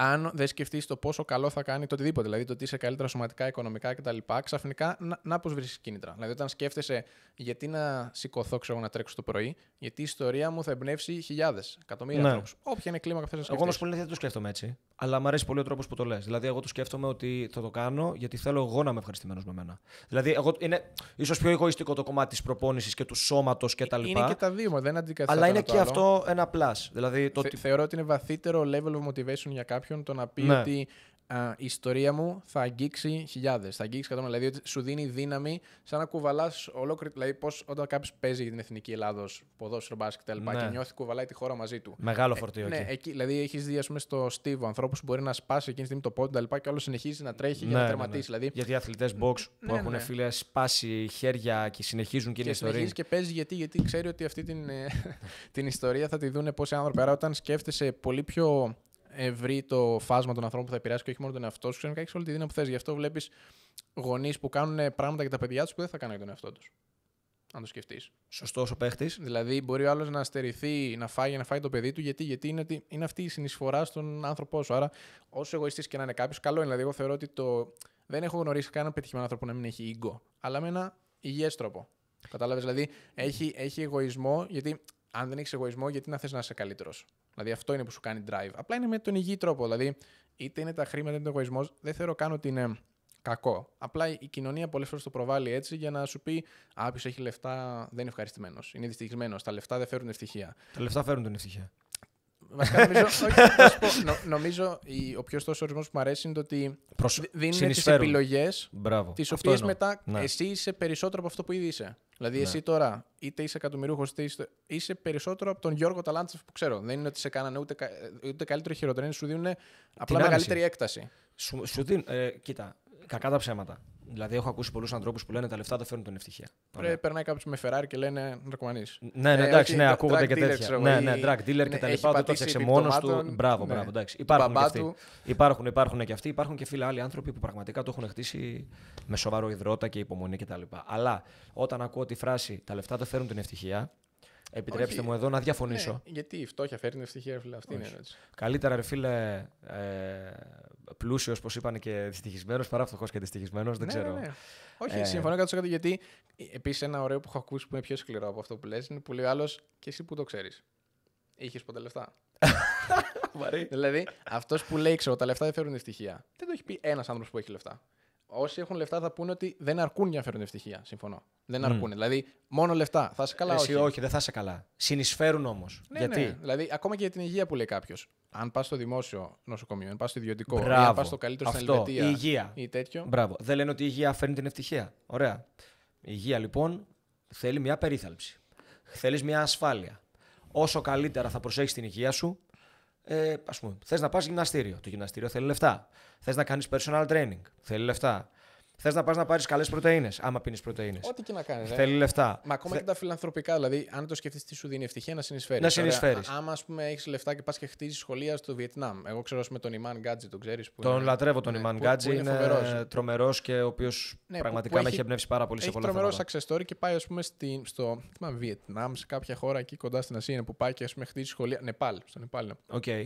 αν δεν σκεφτείς το πόσο καλό θα κάνει το οτιδήποτε, δηλαδή το ότι είσαι καλύτερα σωματικά, οικονομικά κτλ., ξαφνικά να, να πώς βρίσκεις κίνητρα. Δηλαδή, όταν σκέφτεσαι γιατί να σηκωθώ, ξέρω να τρέξω το πρωί, γιατί η ιστορία μου θα εμπνεύσει χιλιάδες, εκατομμύρια ναι. ανθρώπους. Όποια είναι κλίμακα που θέλει να σκεφτεί. Εγώ όμω πολύ δεν το σκέφτομαι έτσι. Αλλά μου αρέσει πολύ ο τρόπος που το λες. Δηλαδή, εγώ το σκέφτομαι ότι θα το κάνω γιατί θέλω εγώ να είμαι ευχαριστημένος με μένα. Δηλαδή, εγώ είναι ίσως πιο εγωιστικό το κομμάτι της προπόνησης και του σώματος κτλ. Ε, είναι και τα δύο, δεν αντικαθιστά. Αλλά είναι και άλλο. αυτό ένα plus. Δηλαδή, το... Θε, ότι... Θεωρώ ότι είναι βαθύτερο level of motivation για κάποιον κάποιον το να πει ναι. ότι α, η ιστορία μου θα αγγίξει χιλιάδες, θα αγγίξει εκατομμύρια. Δηλαδή, σου δίνει δύναμη σαν να κουβαλάς ολόκληρη. Δηλαδή, πώς όταν κάποιος παίζει για την εθνική Ελλάδος, ποδόσφαιρο, μπάσκετ κτλ. Ναι. και νιώθει κουβαλάει τη χώρα μαζί του. Μεγάλο ε, φορτίο. Ε, ναι, εκεί. δηλαδή έχεις δει, ας πούμε, στο Στίβο ανθρώπους που μπορεί να σπάσει εκείνη τη στιγμή το πόντι κτλ. Και, και όλος συνεχίζει να τρέχει ναι, για να ναι, ναι, ναι. τερματίσει. Ναι, δηλαδή... Γιατί αθλητές box που έχουν φίλε σπάσει χέρια και συνεχίζουν και, και είναι ιστορία. Και παίζει γιατί, γιατί ξέρει ότι αυτή την, ε, την ιστορία θα τη δουν πόσοι άνθρωποι. Άρα, όταν σκέφτεσαι πολύ πιο ευρύ το φάσμα των ανθρώπων που θα επηρεάσει και όχι μόνο τον εαυτό σου, ξαφνικά έχεις όλη τη δύναμη που θες. Γι' αυτό βλέπεις γονείς που κάνουν ε, πράγματα για τα παιδιά τους που δεν θα κάνουν για τον εαυτό τους. Αν το σκεφτείς. Σωστός ο παίχτης. Δηλαδή, μπορεί ο άλλος να στερηθεί να φάει να φάει το παιδί του, γιατί, γιατί είναι, είναι αυτή η συνεισφορά στον άνθρωπό σου. Άρα, όσο εγωιστής και να είναι κάποιος, καλό είναι. Δηλαδή, εγώ θεωρώ ότι το... δεν έχω γνωρίσει κανένα πετυχημένο άνθρωπο να μην έχει ego, αλλά με ένα υγιές τρόπο. Κατάλαβες, δηλαδή, έχει, έχει εγωισμό, γιατί αν δεν έχεις εγωισμό, γιατί να θες να είσαι καλύτερος. Δηλαδή αυτό είναι που σου κάνει drive. Απλά είναι με τον υγιή τρόπο. Δηλαδή είτε είναι τα χρήματα είτε είναι ο εγωισμός. Δεν θεωρώ καν ότι είναι κακό. Απλά η κοινωνία πολλές φορές το προβάλλει έτσι για να σου πει Α, έχει λεφτά, δεν είναι ευχαριστημένος. Είναι δυστυχισμένος. Τα λεφτά δεν φέρουν ευτυχία. Τα λεφτά φέρουν την ευτυχία νομίζω. ότι ο πιο τόσο ορισμός που μου αρέσει είναι το ότι δίνει τις επιλογέ, τι οποίε μετά ναι. εσύ είσαι περισσότερο από αυτό που ήδη είσαι. Δηλαδή, ναι. εσύ τώρα είτε είσαι εκατομμυρίουχος, είτε είσαι, είσαι περισσότερο από τον Γιώργο Ταλάντσεφ που ξέρω. Δεν είναι ότι σε κάνανε ούτε, ούτε καλύτερο χειρότερο, σου δίνουν απλά μεγαλύτερη έκταση. Σου, δίνουν. Ε, κοίτα, Κακά τα ψέματα. Δηλαδή, έχω ακούσει πολλούς ανθρώπους που λένε τα λεφτά τα φέρνουν την ευτυχία. Πρέπει περνάει κάποιος με Ferrari και λένε ναρκωμανείς. Ναι, ναι, ε, εντάξει, ναι, ακούγονται και τέτοια. Ναι, ναι, drug dealer και τα λοιπά. Το έφτιαξε μόνος του. Μπράβο, ναι. μπράβο. Εντάξει. Υπάρχουν και αυτοί. Υπάρχουν, υπάρχουν και αυτοί. Υπάρχουν και φίλοι άλλοι άνθρωποι που πραγματικά το έχουν χτίσει με σοβαρό υδρότα και υπομονή κτλ. Αλλά όταν ακούω τη φράση τα λεφτά τα φέρνουν την ευτυχία, Επιτρέψτε μου εδώ να διαφωνήσω. Ναι, γιατί η φτώχεια φέρνει την ευτυχία, ρε φίλε. Αυτή είναι Καλύτερα, ρε φίλε, ε, πλούσιος, όπω είπαν και δυστυχισμένος, παρά φτωχός και δυστυχισμένος. Δεν ναι, ξέρω. Ναι, Όχι, ε, συμφωνώ 100% γιατί επίσης ένα ωραίο που έχω ακούσει που είναι πιο σκληρό από αυτό που λες είναι που λέει άλλος και εσύ που το ξέρεις. Είχες ποτέ λεφτά. δηλαδή, αυτός που λέει, ξέρω, τα λεφτά δεν φέρουν ευτυχία. Δεν το έχει πει ένας άνθρωπος που έχει λεφτά όσοι έχουν λεφτά θα πούνε ότι δεν αρκούν για να φέρουν ευτυχία. Συμφωνώ. Δεν αρκούν. Δηλαδή, μόνο λεφτά. Θα είσαι καλά, Εσύ, όχι. όχι, δεν θα είσαι καλά. Συνεισφέρουν όμως. Ναι, ναι, Γιατί. Ναι. Δηλαδή, ακόμα και για την υγεία που λέει κάποιος. Αν πας στο δημόσιο νοσοκομείο, αν πας στο ιδιωτικό, ή αν πας στο καλύτερο Αυτό. στην Ελβετία. Η υγεία. Ή τέτοιο. Μπράβο. Δεν λένε ότι η υγεία φέρνει την ευτυχία. Ωραία. Η υγεία λοιπόν θέλει μια περίθαλψη. Θέλεις μια ασφάλεια. Όσο καλύτερα θα προσέχεις την υγεία σου, ε, ας πούμε, θες να πας γυμναστήριο. Το γυμναστήριο θέλει λεφτά. Θες να κάνεις personal training. Θέλει λεφτά. Θες να πας να πάρεις καλές πρωτενε, άμα πίνεις πρωτενε. Ό,τι και να κάνει. Θέλει λεφτά. Μα ακόμα Θε... και τα φιλανθρωπικά, δηλαδή, αν το σκεφτείς, τι σου δίνει ευτυχία να συνεισφέρεις. Να συνεισφέρεις. Άμα ας πούμε, έχεις λεφτά και πας και χτίζεις σχολεία στο Βιετνάμ. Εγώ ξέρω, ας τον Ιμάν Γκάτζι, τον ξέρεις. Τον είναι... λατρεύω τον ναι, Ιμάν Γκάτζι. Είναι, τρομερός και ο οποίος ναι, πραγματικά που, που με έχει εμπνεύσει πάρα πολύ σε πολλά πράγματα. Είναι τρομερό success και πάει, ας πούμε, στην, στο Βιετνάμ, σε κάποια χώρα εκεί κοντά στην Ασία που πάει και ας πούμε, χτίζει σχολεία. Νεπάλ, στο Νεπάλ. Ναι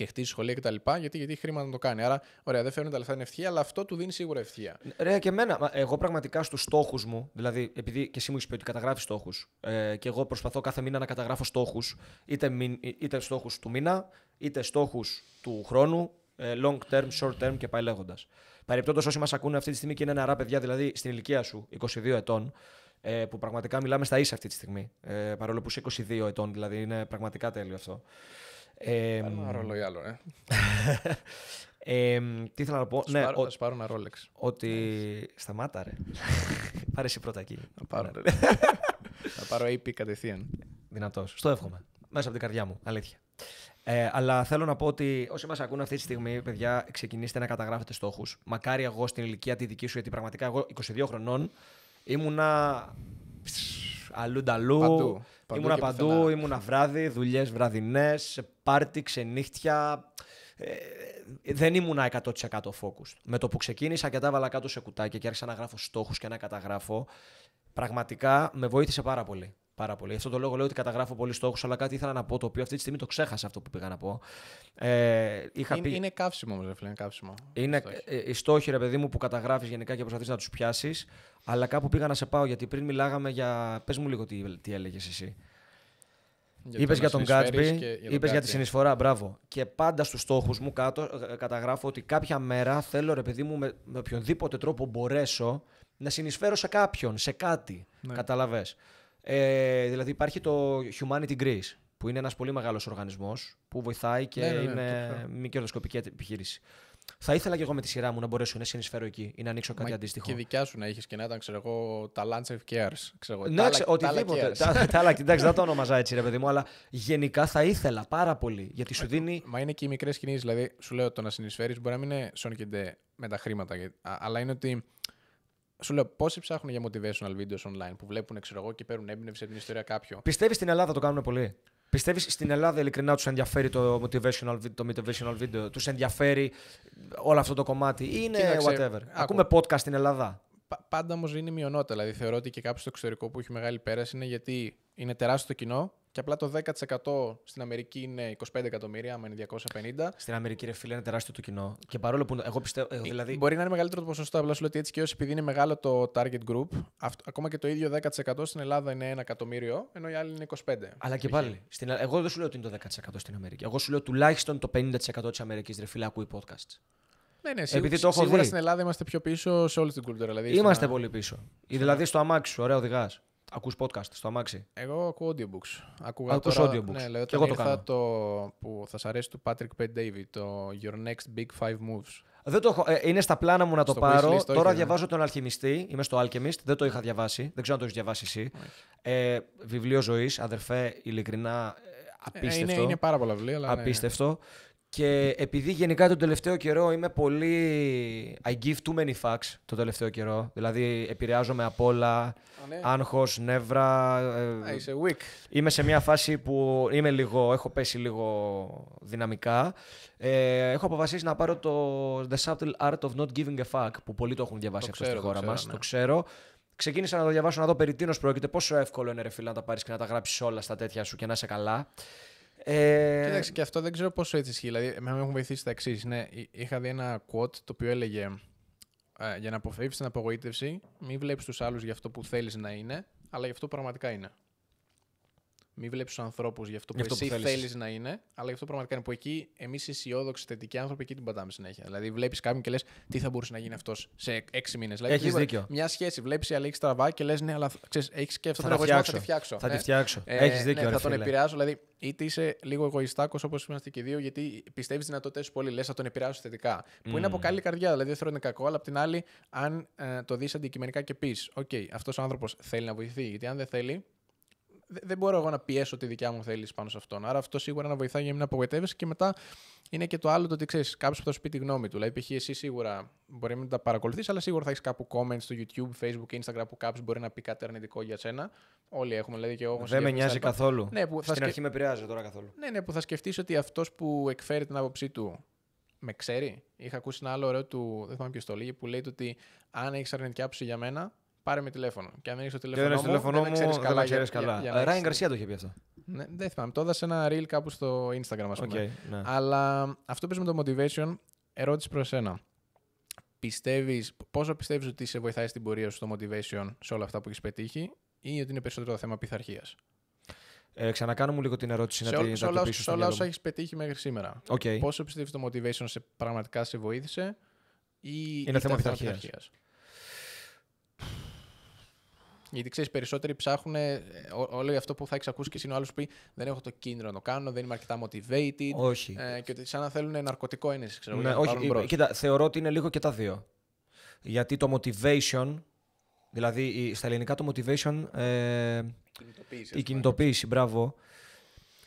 και χτίζεις σχολεία κτλ. Γιατί, γιατί έχει χρήματα να το κάνει. Άρα, ωραία, δεν φαίνονται τα λεφτά είναι ευτυχία, αλλά αυτό του δίνει σίγουρα ευτυχία. Ρε, και εμένα, εγώ πραγματικά στους στόχους μου, δηλαδή, επειδή και εσύ μου έχεις πει ότι καταγράφεις στόχους, ε, και εγώ προσπαθώ κάθε μήνα να καταγράφω στόχους, είτε, είτε στόχους του μήνα, είτε στόχους του χρόνου, ε, long term, short term και πάει λέγοντας. Παρεπτόντως, όσοι μας ακούνε αυτή τη στιγμή και είναι νεαρά παιδιά, δηλαδή στην ηλικία σου, 22 ετών, ε, που πραγματικά μιλάμε στα ίσα αυτή τη στιγμή. Ε, παρόλο που είσαι 22 ετών, δηλαδή είναι πραγματικά τέλειο αυτό. Ε, ένα ρόλο ή άλλο, ε. Ε, τι ήθελα να πω. θα ναι, σου πάρω ένα Rolex. Ότι. Ναι. Σταμάτα, ρε. Πάρε εσύ πρώτα εκεί. Να πάρω. Ναι. να πάρω AP κατευθείαν. Δυνατός. Στο εύχομαι. Μέσα από την καρδιά μου. Αλήθεια. Ε, αλλά θέλω να πω ότι όσοι μας ακούνε αυτή τη στιγμή, παιδιά, ξεκινήστε να καταγράφετε στόχους. Μακάρι εγώ στην ηλικία τη δική σου, γιατί πραγματικά εγώ 22 χρονών ήμουνα. Αλλού Παντού ήμουνα παντού, ήμουνα βράδυ, δουλειές βραδινές, πάρτι, ξενύχτια. Ε, δεν ήμουνα 100% focus. Με το που ξεκίνησα και τα έβαλα κάτω σε κουτάκια και άρχισα να γράφω στόχους και να καταγράφω, πραγματικά με βοήθησε πάρα πολύ. Πάρα πολύ. αυτό το λόγο λέω ότι καταγράφω πολλούς στόχους, αλλά κάτι ήθελα να πω το οποίο αυτή τη στιγμή το ξέχασα αυτό που πήγα να πω. Ε, είχα είναι, πει... είναι καύσιμο, όμω, Είναι καύσιμο. Είναι ε, οι στόχοι, ρε παιδί μου, που καταγράφεις γενικά και προσπαθείς να τους πιάσεις. Αλλά κάπου πήγα να σε πάω γιατί πριν μιλάγαμε για. Πες μου λίγο τι, τι έλεγες εσύ. Είπε για τον Γκάτσμπι, είπες για τη συνεισφορά, μπράβο. Και πάντα στους στόχους μου κάτω ε, ε, καταγράφω ότι κάποια μέρα θέλω, ρε παιδί μου, με, με οποιονδήποτε τρόπο μπορέσω να συνεισφέρω σε κάποιον, σε κάτι. Ναι. Καταλαβες. Ε, δηλαδή υπάρχει το Humanity Grace, που είναι ένας πολύ μεγάλος οργανισμός που βοηθάει και ναι, ναι, ναι, είναι μη κερδοσκοπική επιχείρηση. Θα ήθελα και εγώ με τη σειρά μου να μπορέσω να συνεισφέρω εκεί ή να ανοίξω κάτι Μα αντίστοιχο. Και δικιά σου να έχει και να ήταν, ξέρω εγώ, τα Lunch of Cares. Ξέρω, ναι, τα, οτιδήποτε. Τα άλλα, εντάξει, δεν το ονομαζά έτσι, ρε παιδί μου, αλλά γενικά θα ήθελα πάρα πολύ. Γιατί σου δίνει. Μα είναι και οι μικρές κινήσεις. Δηλαδή, σου λέω το να συνεισφέρεις μπορεί να μην είναι σώνικεντε με τα χρήματα, αλλά είναι ότι σου λέω πόσοι ψάχνουν για motivational videos online που βλέπουν ξέρω εγώ, και παίρνουν έμπνευση από την ιστορία κάποιου. Πιστεύεις στην Ελλάδα το κάνουν πολύ. Πιστεύεις στην Ελλάδα ειλικρινά τους ενδιαφέρει το motivational, το motivational video, τους ενδιαφέρει όλο αυτό το κομμάτι. Είναι whatever. Άκου. Ακούμε podcast στην Ελλάδα. πάντα όμως είναι μειονότητα. Δηλαδή θεωρώ ότι και κάποιος στο εξωτερικό που έχει μεγάλη πέραση είναι γιατί είναι τεράστιο το κοινό, και απλά το 10% στην Αμερική είναι 25 εκατομμύρια, άμα είναι 250. Στην Αμερική, ρε φίλε, είναι τεράστιο το κοινό. Και παρόλο που εγώ πιστεύω. Ε, ε, δηλαδή... Μπορεί να είναι μεγαλύτερο το ποσοστό, απλά σου λέω ότι έτσι και όσοι επειδή είναι μεγάλο το target group, ακόμα και το ίδιο 10% στην Ελλάδα είναι 1 εκατομμύριο, ενώ οι άλλοι είναι 25. Αλλά και πάλι. Στην, εγώ δεν σου λέω ότι είναι το 10% στην Αμερική. Εγώ σου λέω τουλάχιστον το 50% της Αμερικής, ρε φίλε, ακούει podcast. Ναι, ναι, Επειδή το έχω σίγουρα στην Ελλάδα είμαστε πιο πίσω σε όλη την κουλτούρα. Δηλαδή είμαστε πολύ πίσω. Δηλαδή στο αμάξι ωραία, οδηγάς. Ακούς podcast στο αμάξι. Εγώ ακούω audiobooks. Ακούγα Ακούς τώρα, audiobooks. Ναι, λέω, και εγώ το Το που θα σ' αρέσει του Patrick P. David, το Your Next Big Five Moves. Δεν το έχω, ε, είναι στα πλάνα μου να το πάρω. τώρα ναι. διαβάζω τον Αλχημιστή. Είμαι στο Alchemist. Δεν το είχα διαβάσει. Δεν ξέρω αν το έχεις διαβάσει εσύ. Ε, βιβλίο ζωής, αδερφέ, ειλικρινά. Ε, ε, απίστευτο. είναι, είναι πάρα πολλά βιβλία. Αλλά ναι. απίστευτο. Και επειδή γενικά τον τελευταίο καιρό είμαι πολύ. I give too many fucks το τελευταίο καιρό. Δηλαδή επηρεάζομαι από όλα. Ναι. νεύρα. Ε, weak. Είμαι σε μια φάση που είμαι λίγο. Έχω πέσει λίγο δυναμικά. Ε, έχω αποφασίσει να πάρω το The Subtle Art of Not Giving a Fuck που πολλοί το έχουν διαβάσει αυτό στη χώρα μας. Ναι. Το ξέρω. Ξεκίνησα να το διαβάσω, να δω περί τίνος πρόκειται. Πόσο εύκολο είναι, ρε να τα πάρει και να τα γράψεις όλα στα τέτοια σου και να είσαι καλά. Ε... Κοίταξε, και αυτό δεν ξέρω πόσο έτσι ισχύει. Δηλαδή, με έχουν βοηθήσει τα εξής. Ναι, είχα δει ένα quote το οποίο έλεγε ε, Για να αποφεύγεις την απογοήτευση, μην βλέπεις τους άλλους για αυτό που θέλεις να είναι, αλλά για αυτό που πραγματικά είναι. Μην βλέπεις τους ανθρώπους για αυτό που, αυτό εσύ θέλει να είναι, αλλά γι' αυτό πραγματικά είναι που εκεί εμείς οι αισιόδοξοι θετικοί άνθρωποι εκεί την πατάμε συνέχεια. Δηλαδή, βλέπεις κάποιον και λες τι θα μπορούσε να γίνει αυτό σε έξι μήνες. Δηλαδή, έχει δίκιο. Μια σχέση, βλέπεις η Αλέξη τραβά και λες ναι, αλλά έχεις και αυτό το εγωισμό, θα τη φτιάξω. Θα τη ε, φτιάξω. Ε, έχεις δίκιο. Ναι, θα τον επηρεάσω. Δηλαδή, είτε είσαι λίγο εγωιστάκος όπως είμαστε και δύο, γιατί πιστεύεις δυνατότητες σου πολύ, λες θα τον επηρεάσω θετικά. Που είναι από καλή καρδιά, δηλαδή δεν θεωρώ είναι κακό, αλλά απ' την άλλη, αν ε, το δεις αντικειμενικά και πεις, OK, αυτός ο άνθρωπος θέλει να βοηθεί, γιατί αν δεν θέλει, δεν μπορώ εγώ να πιέσω τη δικιά μου θέληση πάνω σε αυτόν. Άρα αυτό σίγουρα να βοηθάει για να μην απογοητεύεσαι και μετά είναι και το άλλο το ότι ξέρεις, κάποιος που θα σου πει τη γνώμη του. Δηλαδή, π.χ. εσύ σίγουρα μπορεί να τα παρακολουθείς, αλλά σίγουρα θα έχεις κάπου comments στο YouTube, Facebook, Instagram που κάποιος μπορεί να πει κάτι αρνητικό για σένα. Όλοι έχουμε, δηλαδή και εγώ. Δεν με νοιάζει καθόλου. Ναι, που Στην σκε... αρχή με επηρεάζει τώρα καθόλου. Ναι, ναι, που θα σκεφτείς ότι αυτός που εκφέρει την άποψή του με ξέρει. Είχα ακούσει ένα άλλο ωραίο του, δεν θυμάμαι ποιος που λέει ότι αν έχεις αρνητική άποψη για μένα, Πάρε με τηλέφωνο. Και αν δεν έχεις το τηλέφωνο. μου, τηλέφωνο δεν ξέρει καλά. Δεν καλά. Για, Ράιν Γκαρσία το είχε πει αυτό. Ναι, δεν θυμάμαι. Το έδωσε ένα reel κάπου στο Instagram, ας πούμε. Ναι. Αλλά αυτό που με το motivation, ερώτηση προς εσένα. Πιστεύεις, πόσο πιστεύεις ότι σε βοηθάει στην πορεία σου το motivation σε όλα αυτά που έχεις πετύχει, ή ότι είναι περισσότερο θέμα πειθαρχίας. Ε, ξανακάνω μου λίγο την ερώτηση σε να την Σε όλα όσα έχεις πετύχει μέχρι σήμερα. Πόσο πιστεύεις το motivation σε, πραγματικά σε βοήθησε, ή είναι θέμα πειθαρχία. Γιατί ξέρεις, περισσότεροι ψάχνουν ε, όλο αυτό που θα ακούσει και εσύ είναι ο άλλος πει Δεν έχω το κίνδυνο να το κάνω, δεν είμαι αρκετά motivated. Όχι. Ε, και ότι σαν να θέλουν ναρκωτικό είναι. Ξέρω, ναι, όχι. Μπρος. Κοίτα, θεωρώ ότι είναι λίγο και τα δύο. Γιατί το motivation, δηλαδή στα ελληνικά το motivation. Ε, κινητοποίηση, η κινητοποίηση, μπράβο.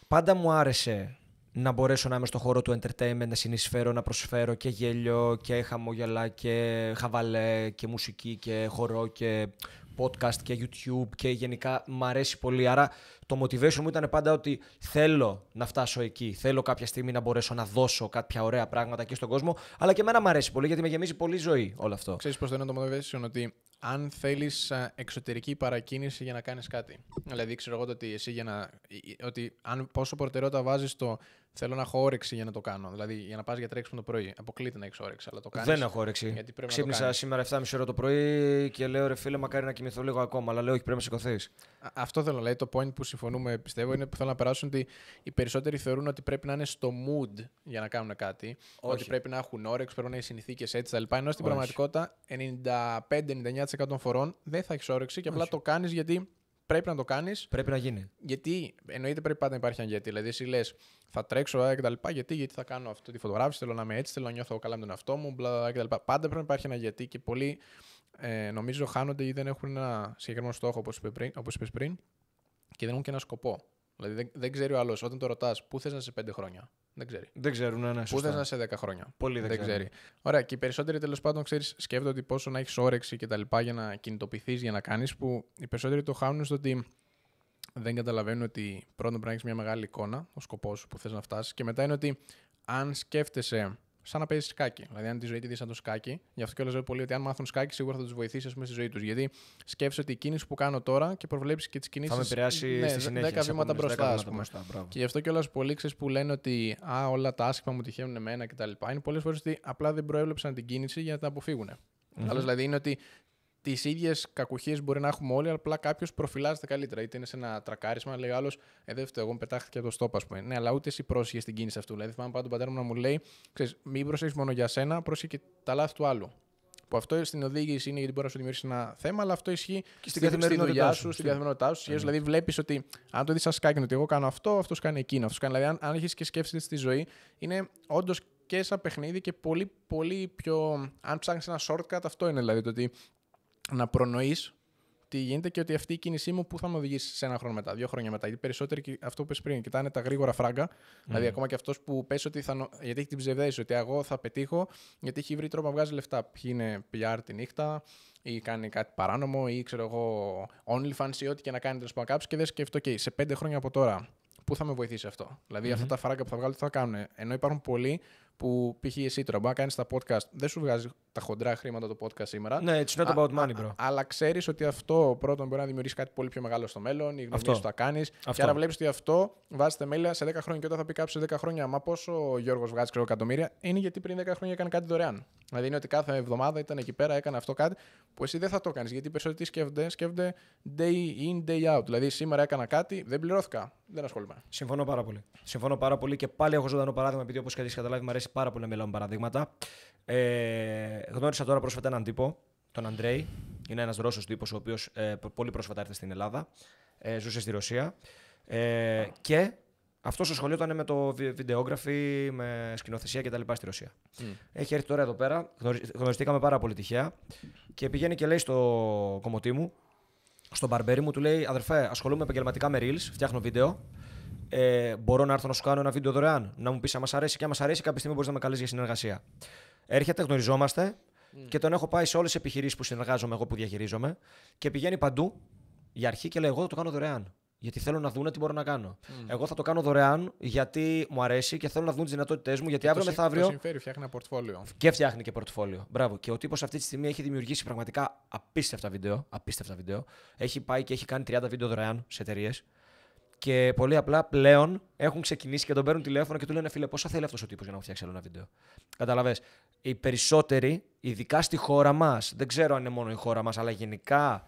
Πάντα μου άρεσε να μπορέσω να είμαι στον χώρο του entertainment, να συνεισφέρω, να προσφέρω και γέλιο και χαμόγελα και χαβαλέ και μουσική και χορό και podcast και YouTube και γενικά μ' αρέσει πολύ. Άρα το motivation μου ήταν πάντα ότι θέλω να φτάσω εκεί. Θέλω κάποια στιγμή να μπορέσω να δώσω κάποια ωραία πράγματα και στον κόσμο. Αλλά και εμένα μ' αρέσει πολύ γιατί με γεμίζει πολύ ζωή όλο αυτό. Ξέρεις πώς το είναι το motivation, ότι αν θέλεις εξωτερική παρακίνηση για να κάνεις κάτι. Δηλαδή, ξέρω εγώ ότι εσύ για να. Ότι αν πόσο προτεραιότητα βάζεις το Θέλω να έχω όρεξη για να το κάνω. Δηλαδή, για να πας για τρέξιμο το πρωί. Αποκλείται να έχεις όρεξη, αλλά το κάνεις. Δεν έχω όρεξη. Γιατί Ξύπνησα σήμερα 7.30 ώρα το πρωί και λέω ρε φίλε, μακάρι να κοιμηθώ λίγο ακόμα. Αλλά λέω, όχι, πρέπει να σηκωθεί. Αυτό θέλω να λέει. Το point που συμφωνούμε, πιστεύω, είναι που θέλω να περάσουν ότι οι περισσότεροι θεωρούν ότι πρέπει να είναι στο mood για να κάνουν κάτι. Όχι. Ότι πρέπει να έχουν όρεξη, πρέπει να είναι συνθήκες έτσι τα Ενώ στην όχι. πραγματικότητα 95-99% των φορών δεν θα έχεις όρεξη και απλά όχι. το κάνεις γιατί πρέπει να το κάνεις. Πρέπει να γίνει. Γιατί εννοείται πρέπει πάντα να υπάρχει ένα γιατί. Δηλαδή, εσύ λες, θα τρέξω ε, κτλ. Γιατί, γιατί θα κάνω αυτή τη φωτογράφηση, θέλω να είμαι έτσι, θέλω να νιώθω καλά με τον εαυτό μου μπλα, κτλ. Πάντα πρέπει να υπάρχει ένα γιατί και πολλοί ε, νομίζω χάνονται ή δεν έχουν ένα συγκεκριμένο στόχο, όπως είπε πριν, όπως είπες πριν, και δεν έχουν και ένα σκοπό. Δηλαδή, δεν, δεν ξέρει ο άλλος όταν το ρωτάς, πού θες να είσαι πέντε χρόνια. Δεν ξέρει. Δεν ξέρουν, ναι, ναι. Πού θε να είσαι 10 χρόνια. Πολύ δεν, δεν ξέρει. Ωραία, και οι περισσότεροι τέλος πάντων ξέρεις, σκέφτονται πόσο να έχεις όρεξη και τα λοιπά για να κινητοποιηθείς, για να κάνεις. Που οι περισσότεροι το χάνουν στο ότι δεν καταλαβαίνουν ότι πρώτον πρέπει να έχεις μια μεγάλη εικόνα, ο σκοπός σου που θες να φτάσεις. Και μετά είναι ότι αν σκέφτεσαι σαν να παίζεις σκάκι. Δηλαδή, αν τη ζωή τη δεις σαν το σκάκι, γι' αυτό και όλα λέω πολύ ότι αν μάθουν σκάκι, σίγουρα θα τους βοηθήσει πούμε, στη ζωή τους. Γιατί σκέφτε ότι η κίνηση που κάνω τώρα και προβλέψεις και τις κινήσεις. Θα με επηρεάσει ναι, στη συνέχεια. 10 βήματα μπροστά, α πούμε. Και γι' αυτό και όλα πολλοί ξέρεις που λένε ότι α, όλα τα άσχημα μου τυχαίνουν εμένα κτλ. Είναι πολλές φορές ότι απλά δεν προέβλεψαν την κίνηση για να τα αποφύγουν. Mm-hmm. Άλλος, δηλαδή είναι ότι τις ίδιες κακουχίες μπορεί να έχουμε όλοι, απλά κάποιος προφυλάσσεται καλύτερα. Είτε είναι σε ένα τρακάρισμα, λέει άλλος, Ε, δεν φταίω, εγώ πετάχτηκα από το στόπα, ας πούμε. Ναι, αλλά ούτε εσύ πρόσχε στην κίνηση αυτού. Δηλαδή, θυμάμαι πάντα τον πατέρα μου να μου λέει, ξέρεις, μην προσέχεις μόνο για σένα, πρόσχε και τα λάθη του άλλου. Που αυτό στην οδήγηση είναι γιατί μπορεί να σου δημιουργήσει ένα θέμα, αλλά αυτό ισχύει και στην καθημερινότητά σου, στην καθημερινότητά σου. Ναι. Δηλαδή, βλέπεις ότι αν το δεις σαν σκάκινο, ότι εγώ κάνω αυτό, αυτός κάνει εκείνο. Αυτός κάνει. Δηλαδή, αν, αν έχεις και σκέψεις στη ζωή, είναι όντως και σαν παιχνίδι και πολύ, πολύ πιο. Αν ψάχνεις ένα shortcut, αυτό είναι δηλαδή το ότι να προνοείς τι γίνεται και ότι αυτή η κίνησή μου που θα με οδηγήσει σε ένα χρόνο μετά, δύο χρόνια μετά. Γιατί περισσότεροι, αυτό που πει πριν, κοιτάνε τα γρήγορα φράγκα. Mm. Δηλαδή, ακόμα και αυτός που πέσει ότι θα. Γιατί έχει την ψευδέση ότι εγώ θα πετύχω, γιατί έχει βρει τρόπο να βγάζει λεφτά. Ποιοι είναι PR τη νύχτα, ή κάνει κάτι παράνομο, ή ξέρω εγώ, OnlyFans ή ό,τι και να κάνει τέλος πάντων κάποιο. Και δεν σκέφτεται, OK, σε πέντε χρόνια από τώρα, πού θα με βοηθήσει αυτό. Δηλαδή, mm-hmm. αυτά τα φράγκα που θα με βοηθησει αυτο δηλαδη mm αυτα τα φραγκα που θα βγαλω τι θα κάνουν. Ενώ υπάρχουν πολλοί που π.χ. εσύ τώρα μπορεί να κάνεις τα podcast, δεν σου βγάζει τα χοντρά χρήματα το podcast σήμερα. Ναι, it's not about money, bro. αλλά ξέρεις ότι αυτό πρώτον μπορεί να δημιουργήσει κάτι πολύ πιο μεγάλο στο μέλλον, ή γνωρίε που θα κάνεις. Και άρα βλέπεις ότι αυτό βάζει θεμέλια σε 10 χρόνια. Και όταν θα πει κάποιος σε 10 χρόνια, μα πόσο ο Γιώργος βγάζει ξέρω, εκατομμύρια, είναι γιατί πριν 10 χρόνια έκανε κάτι δωρεάν. Δηλαδή είναι ότι κάθε εβδομάδα ήταν εκεί πέρα, έκανε αυτό κάτι που εσύ δεν θα το κάνεις. Γιατί οι περισσότεροι σκέφτονται, σκέφτονται day in, day out. Δηλαδή σήμερα έκανα κάτι, δεν πληρώθηκα. Δεν ασχολούμαι. Συμφωνώ πάρα πολύ. Συμφωνώ πάρα πολύ και πάλι έχω ζωντανό παράδειγμα, επειδή όπως και καταλάβει, μου αρέσει πάρα πολύ να παραδείγματα. Ε, γνώρισα τώρα πρόσφατα έναν τύπο, τον Αντρέη. Είναι ένας Ρώσος τύπος, ο οποίος ε, πολύ πρόσφατα έρθει στην Ελλάδα. Ε, ζούσε στη Ρωσία. Ε, και αυτός ήταν με το βιντεόγραφι, με σκηνοθεσία κτλ. στη Ρωσία. Mm. Έχει έρθει τώρα εδώ πέρα, γνωριστήκαμε πάρα πολύ τυχαία και πηγαίνει και λέει στο κομμωτή μου, στον μπαρμπέρι μου, του λέει: Αδερφέ, ασχολούμαι επαγγελματικά με reels, φτιάχνω βίντεο. Ε, μπορώ να έρθω να σου κάνω ένα βίντεο δωρεάν, να μου πεις αν μας αρέσει και αν μας αρέσει, κάποια στιγμή μπορείς να με καλέσει για συνεργασία. Έρχεται, γνωριζόμαστε mm. και τον έχω πάει σε όλες τις επιχειρήσεις που συνεργάζομαι εγώ που διαχειρίζομαι και πηγαίνει παντού για αρχή και λέει: Εγώ θα το κάνω δωρεάν. Γιατί θέλω να δουν τι μπορώ να κάνω. Mm. Εγώ θα το κάνω δωρεάν γιατί μου αρέσει και θέλω να δουν τις δυνατότητές μου. Γιατί και αύριο μεθαύριο. Και συμφέρει, φτιάχνει ένα πορτφόλιο. Και φτιάχνει και πορτφόλιο. Μπράβο. Και ο τύπος αυτή τη στιγμή έχει δημιουργήσει πραγματικά απίστευτα βίντεο. Απίστευτα βίντεο. Έχει πάει και έχει κάνει 30 βίντεο δωρεάν σε εταιρείες. Και πολύ απλά πλέον έχουν ξεκινήσει και τον παίρνουν τηλέφωνο και του λένε φίλε, πόσα θέλει αυτός ο τύπος για να μου φτιάξει άλλο ένα βίντεο. Καταλαβέ. Οι περισσότεροι, ειδικά στη χώρα μας, δεν ξέρω αν είναι μόνο η χώρα μας, αλλά γενικά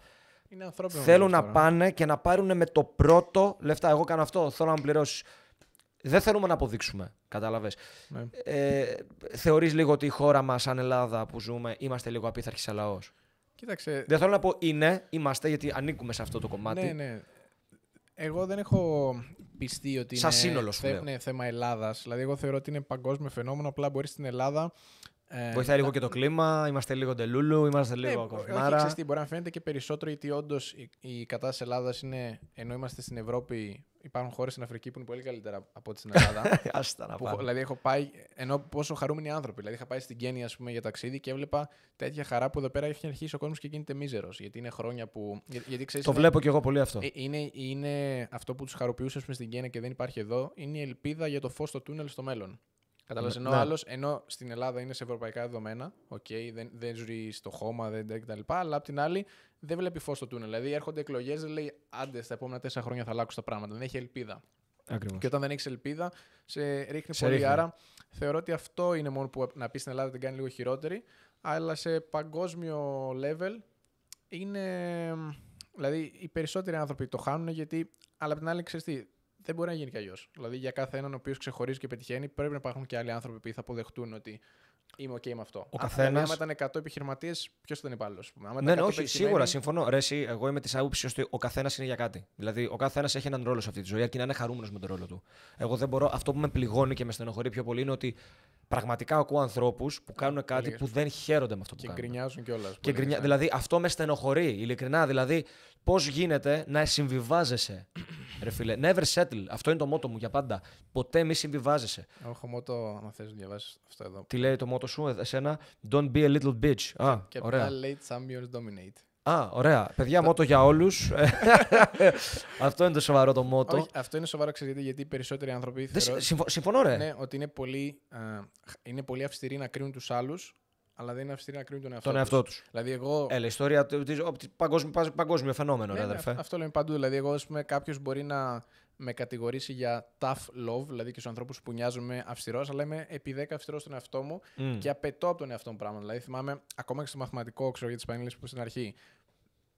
είναι θέλουν να πάνε και να πάρουν με το πρώτο λεφτά. Εγώ κάνω αυτό, θέλω να μου πληρώσεις. Δεν θέλουμε να αποδείξουμε. Κατάλαβε. Ναι. Ε, Θεωρείς λίγο ότι η χώρα μας, σαν Ελλάδα που ζούμε, είμαστε λίγο απίθαρχοι σε λαός. Κοίταξε. Δεν θέλω να πω είναι, είμαστε, γιατί ανήκουμε σε αυτό το κομμάτι. Ναι, ναι. Εγώ δεν έχω πιστεί ότι είναι ναι, θέμα Ελλάδας. Δηλαδή, εγώ θεωρώ ότι είναι παγκόσμιο φαινόμενο. Απλά μπορείς στην Ελλάδα ε, Βοηθάει λίγο και το κλίμα, είμαστε λίγο τελούλου, είμαστε ναι, λίγο ναι, κοσμάρα. Όχι, μπορεί να φαίνεται και περισσότερο γιατί όντως η, η κατάσταση Ελλάδας είναι, ενώ είμαστε στην Ευρώπη, υπάρχουν χώρες στην Αφρική που είναι πολύ καλύτερα από ό,τι στην Ελλάδα. Άστα να που, Δηλαδή, έχω πάει, ενώ πόσο χαρούμενοι άνθρωποι. Δηλαδή, είχα πάει στην Κένια πούμε, για ταξίδι και έβλεπα τέτοια χαρά που εδώ πέρα έχει αρχίσει ο κόσμος και γίνεται μίζερος. Γιατί είναι χρόνια που. Για, γιατί, ξέρεις, το είναι, βλέπω κι εγώ πολύ αυτό. Ε, είναι, είναι αυτό που τους χαροποιούσε πούμε, στην Κένια και δεν υπάρχει εδώ, είναι η ελπίδα για το φως στο τούνελ στο μέλλον. Κατάλαβες. Ναι, ενώ, ναι. ενώ στην Ελλάδα είναι σε ευρωπαϊκά δεδομένα, okay, δεν, δεν ζει στο χώμα δεν, κτλ. Αλλά απ' την άλλη δεν βλέπει φως στο τούνελ. Δηλαδή έρχονται εκλογές, δεν λέει άντε στα επόμενα τέσσερα χρόνια θα αλλάξουν τα πράγματα. Δεν έχει ελπίδα. Ακριβώς. Και όταν δεν έχεις ελπίδα, σε ρίχνει σε πολύ. Ρίχνει. Άρα θεωρώ ότι αυτό είναι μόνο που να πεις στην Ελλάδα την κάνει λίγο χειρότερη. Αλλά σε παγκόσμιο level είναι. Δηλαδή οι περισσότεροι άνθρωποι το χάνουν γιατί. Αλλά απ' την άλλη, ξέρεις δεν μπορεί να γίνει και αλλιώς. Δηλαδή, για κάθε έναν ο οποίος ξεχωρίζει και πετυχαίνει, πρέπει να υπάρχουν και άλλοι άνθρωποι που θα αποδεχτούν ότι είμαι OK με αυτό. Ο δηλαδή, καθένας. Αν ήταν 100 επιχειρηματίες, ποιος ήταν υπάλληλο. Ναι, ναι, όχι, σίγουρα συμφωνώ. Ρε, εσύ, εγώ είμαι της άποψης ότι ο καθένας είναι για κάτι. Δηλαδή, ο καθένας έχει έναν ρόλο σε αυτή τη ζωή, αρκεί να είναι χαρούμενος με τον ρόλο του. Εγώ δεν μπορώ. Αυτό που με πληγώνει και με στενοχωρεί πιο πολύ είναι ότι πραγματικά ακούω ανθρώπους που κάνουν κάτι που δεν χαίρονται με αυτό που και κάνουν. Και γκρινιάζουν ναι. κιόλα. Δηλαδή, αυτό με στενοχωρεί, ειλικρινά. Δηλαδή, Πώς γίνεται να συμβιβάζεσαι, ρε φίλε. Never settle. Αυτό είναι το μότο μου για πάντα. Ποτέ μη συμβιβάζεσαι. Έχω μότο, αν θες να διαβάσεις αυτό εδώ. Τι λέει το μότο σου, ε, εσένα. Don't be a little bitch. Α, και ωραία. Late some years dominate. Α, ωραία. Παιδιά, μότο για όλους. αυτό είναι το σοβαρό το μότο. αυτό είναι σοβαρό, ξέρετε, γιατί οι περισσότεροι άνθρωποι. Θεωρώ, συμφωνώ, ρε. Ναι, ότι είναι πολύ, είναι πολύ αυστηροί να κρίνουν τους άλλους αλλά δεν είναι αυστηρή να κρίνουν τον εαυτό, τον εαυτό τους. Δηλαδή εγώ... Ε, Έλα, ιστορία, παγκόσμιο, παγκόσμιο φαινόμενο, ναι, ρε, ναι, αδερφέ. Αυτό λέμε παντού. Δηλαδή, εγώ, πούμε, κάποιος μπορεί να με κατηγορήσει για tough love, δηλαδή και στους ανθρώπους που νοιάζομαι αυστηρός, αλλά είμαι επί 10 αυστηρός στον εαυτό μου και απαιτώ από τον εαυτό μου πράγματα. Δηλαδή, θυμάμαι ακόμα και στο μαθηματικό, ξέρω για τις πανέλε που στην αρχή,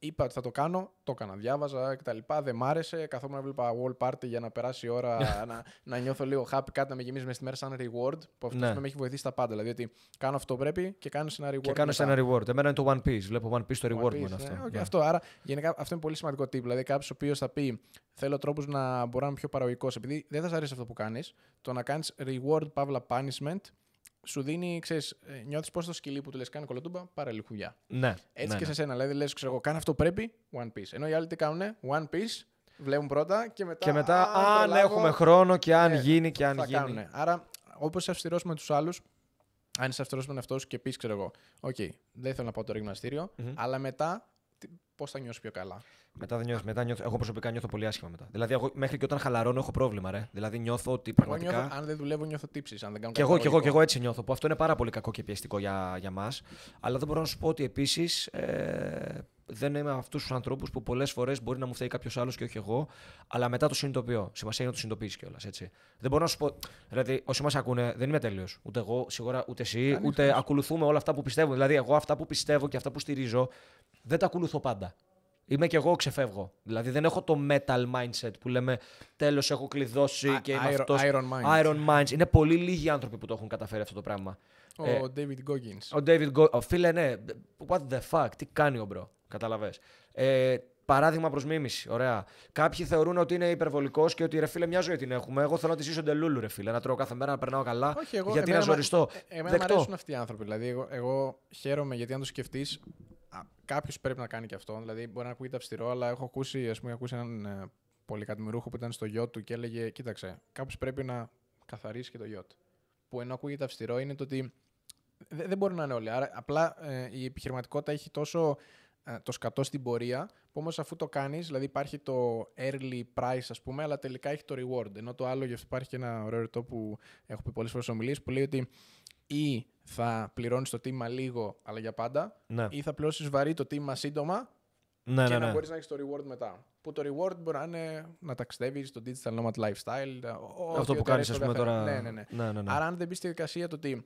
Είπα ότι θα το κάνω, το έκανα. Διάβαζα κτλ. Δεν μ' άρεσε. Καθόμουν να βλέπα wall party για να περάσει η ώρα, να, να νιώθω λίγο happy, κάτι να με γεμίζει μες στη μέρα σαν reward. Που αυτό ναι. με έχει βοηθήσει τα πάντα. Δηλαδή ότι κάνω αυτό που πρέπει και κάνω ένα reward. Και κάνω ένα reward. Εμένα είναι το One Piece. Βλέπω One Piece το reward μου είναι αυτό. Okay, ε, ναι. αυτό. Άρα γενικά αυτό είναι πολύ σημαντικό tip. Δηλαδή κάποιος ο οποίος θα πει Θέλω τρόπους να μπορώ να είμαι πιο παραγωγικός. Επειδή δεν θα σα αρέσει αυτό που κάνεις, το να κάνεις reward παύλα punishment σου δίνει, ξέρεις, ε, νιώθεις πώς το σκυλί που του λες κάνει κολοτούμπα, πάρε Ναι. Έτσι ναι, και ναι. σε σένα, δηλαδή λες: ξέρω εγώ, κάνω αυτό πρέπει, one piece. Ενώ οι άλλοι τι κάνουνε, one piece, βλέπουν πρώτα και μετά... Και μετά, αν ναι, έχουμε χρόνο και αν γίνει και αν γίνει. Άρα, όπως αυστηρός με τους άλλους, αν είσαι αυστηρός με αυτό και πεις, ξέρω εγώ, οκ, δεν θέλω να πάω το γυμναστηριο αλλά μετά πώς θα νιώσεις πιο καλά. Μετά δεν νιώθω. Μετά νιώθω. Εγώ προσωπικά νιώθω πολύ άσχημα μετά. Δηλαδή, εγώ, μέχρι και όταν χαλαρώνω έχω πρόβλημα, ρε. Δηλαδή, νιώθω ότι πραγματικά. αν δεν δουλεύω, νιώθω τύψη, Αν δεν κάνω και εγώ, και εγώ, εγώ έτσι νιώθω. Που αυτό είναι πάρα πολύ κακό και πιεστικό για, για μας. Αλλά δεν μπορώ να σου πω ότι επίσης. Ε, δεν είμαι αυτούς τους ανθρώπους που πολλές φορές μπορεί να μου φταίει κάποιος άλλος και όχι εγώ, αλλά μετά το συνειδητοποιώ. Σημασία είναι να το συνειδητοποιήσει κιόλα. Δεν μπορώ να σου πω. Δηλαδή, όσοι μας ακούνε, δεν είμαι τέλειο. Ούτε εγώ, σίγουρα, ούτε εσύ, ούτε ακολουθούμε όλα αυτά που πιστεύω. Δηλαδή, εγώ αυτά που πιστεύω και αυτά που στηρίζω, δεν τα ακολουθώ πάντα. Είμαι κι εγώ ξεφεύγω. Δηλαδή δεν έχω το metal mindset που λέμε τέλος έχω κλειδώσει και είμαι αυτός. Iron minds. Iron minds. Είναι πολύ λίγοι άνθρωποι που το έχουν καταφέρει αυτό το πράγμα. Ο, ε, David Goggins. Ο David Goggins. Φίλε, ναι. What the fuck, τι κάνει ο μπρο. Κατάλαβε. Ε, παράδειγμα προς μίμηση. Ωραία. Κάποιοι θεωρούν ότι είναι υπερβολικός και ότι ρε φίλε, μια ζωή την έχουμε. Εγώ θέλω να τη ζήσω τελούλου, ρε φίλε. Να τρώω κάθε μέρα, να περνάω καλά. Όχι, εγώ, γιατί εμένα, να ζοριστώ. Ε, εμένα μου αρέσουν αυτοί οι άνθρωποι. Δηλαδή, εγώ, εγώ χαίρομαι γιατί αν το σκεφτείς, κάποιος πρέπει να κάνει και αυτό. Δηλαδή, μπορεί να ακούγεται αυστηρό, αλλά έχω ακούσει, ας πούμε, ακούσει έναν ε, που ήταν στο γιο του και έλεγε: Κοίταξε, κάποιος πρέπει να καθαρίσει και το γιο του. Που ενώ ακούγεται αυστηρό είναι το ότι δεν μπορεί να είναι όλοι. Άρα, απλά ε, η επιχειρηματικότητα έχει τόσο ε, το σκατώ στην πορεία, που όμως αφού το κάνεις, δηλαδή υπάρχει το early price ας πούμε, αλλά τελικά έχει το reward. Ενώ το άλλο, γι' αυτό υπάρχει και ένα ωραίο ρητό που έχω πει πολλές φορές που λέει ότι ή θα πληρώνεις το τίμημα λίγο, αλλά για πάντα, ναι. ή θα πληρώσεις βαρύ το τίμημα σύντομα, ναι, και ναι, να μπορεί ναι. μπορείς να έχεις το reward μετά. Που το reward μπορεί να είναι να ταξιδεύεις στο digital nomad lifestyle. Αυτό που κάνεις ας πούμε τώρα. Ναι, ναι, ναι. Άρα αν δεν μπει στη διαδικασία το ότι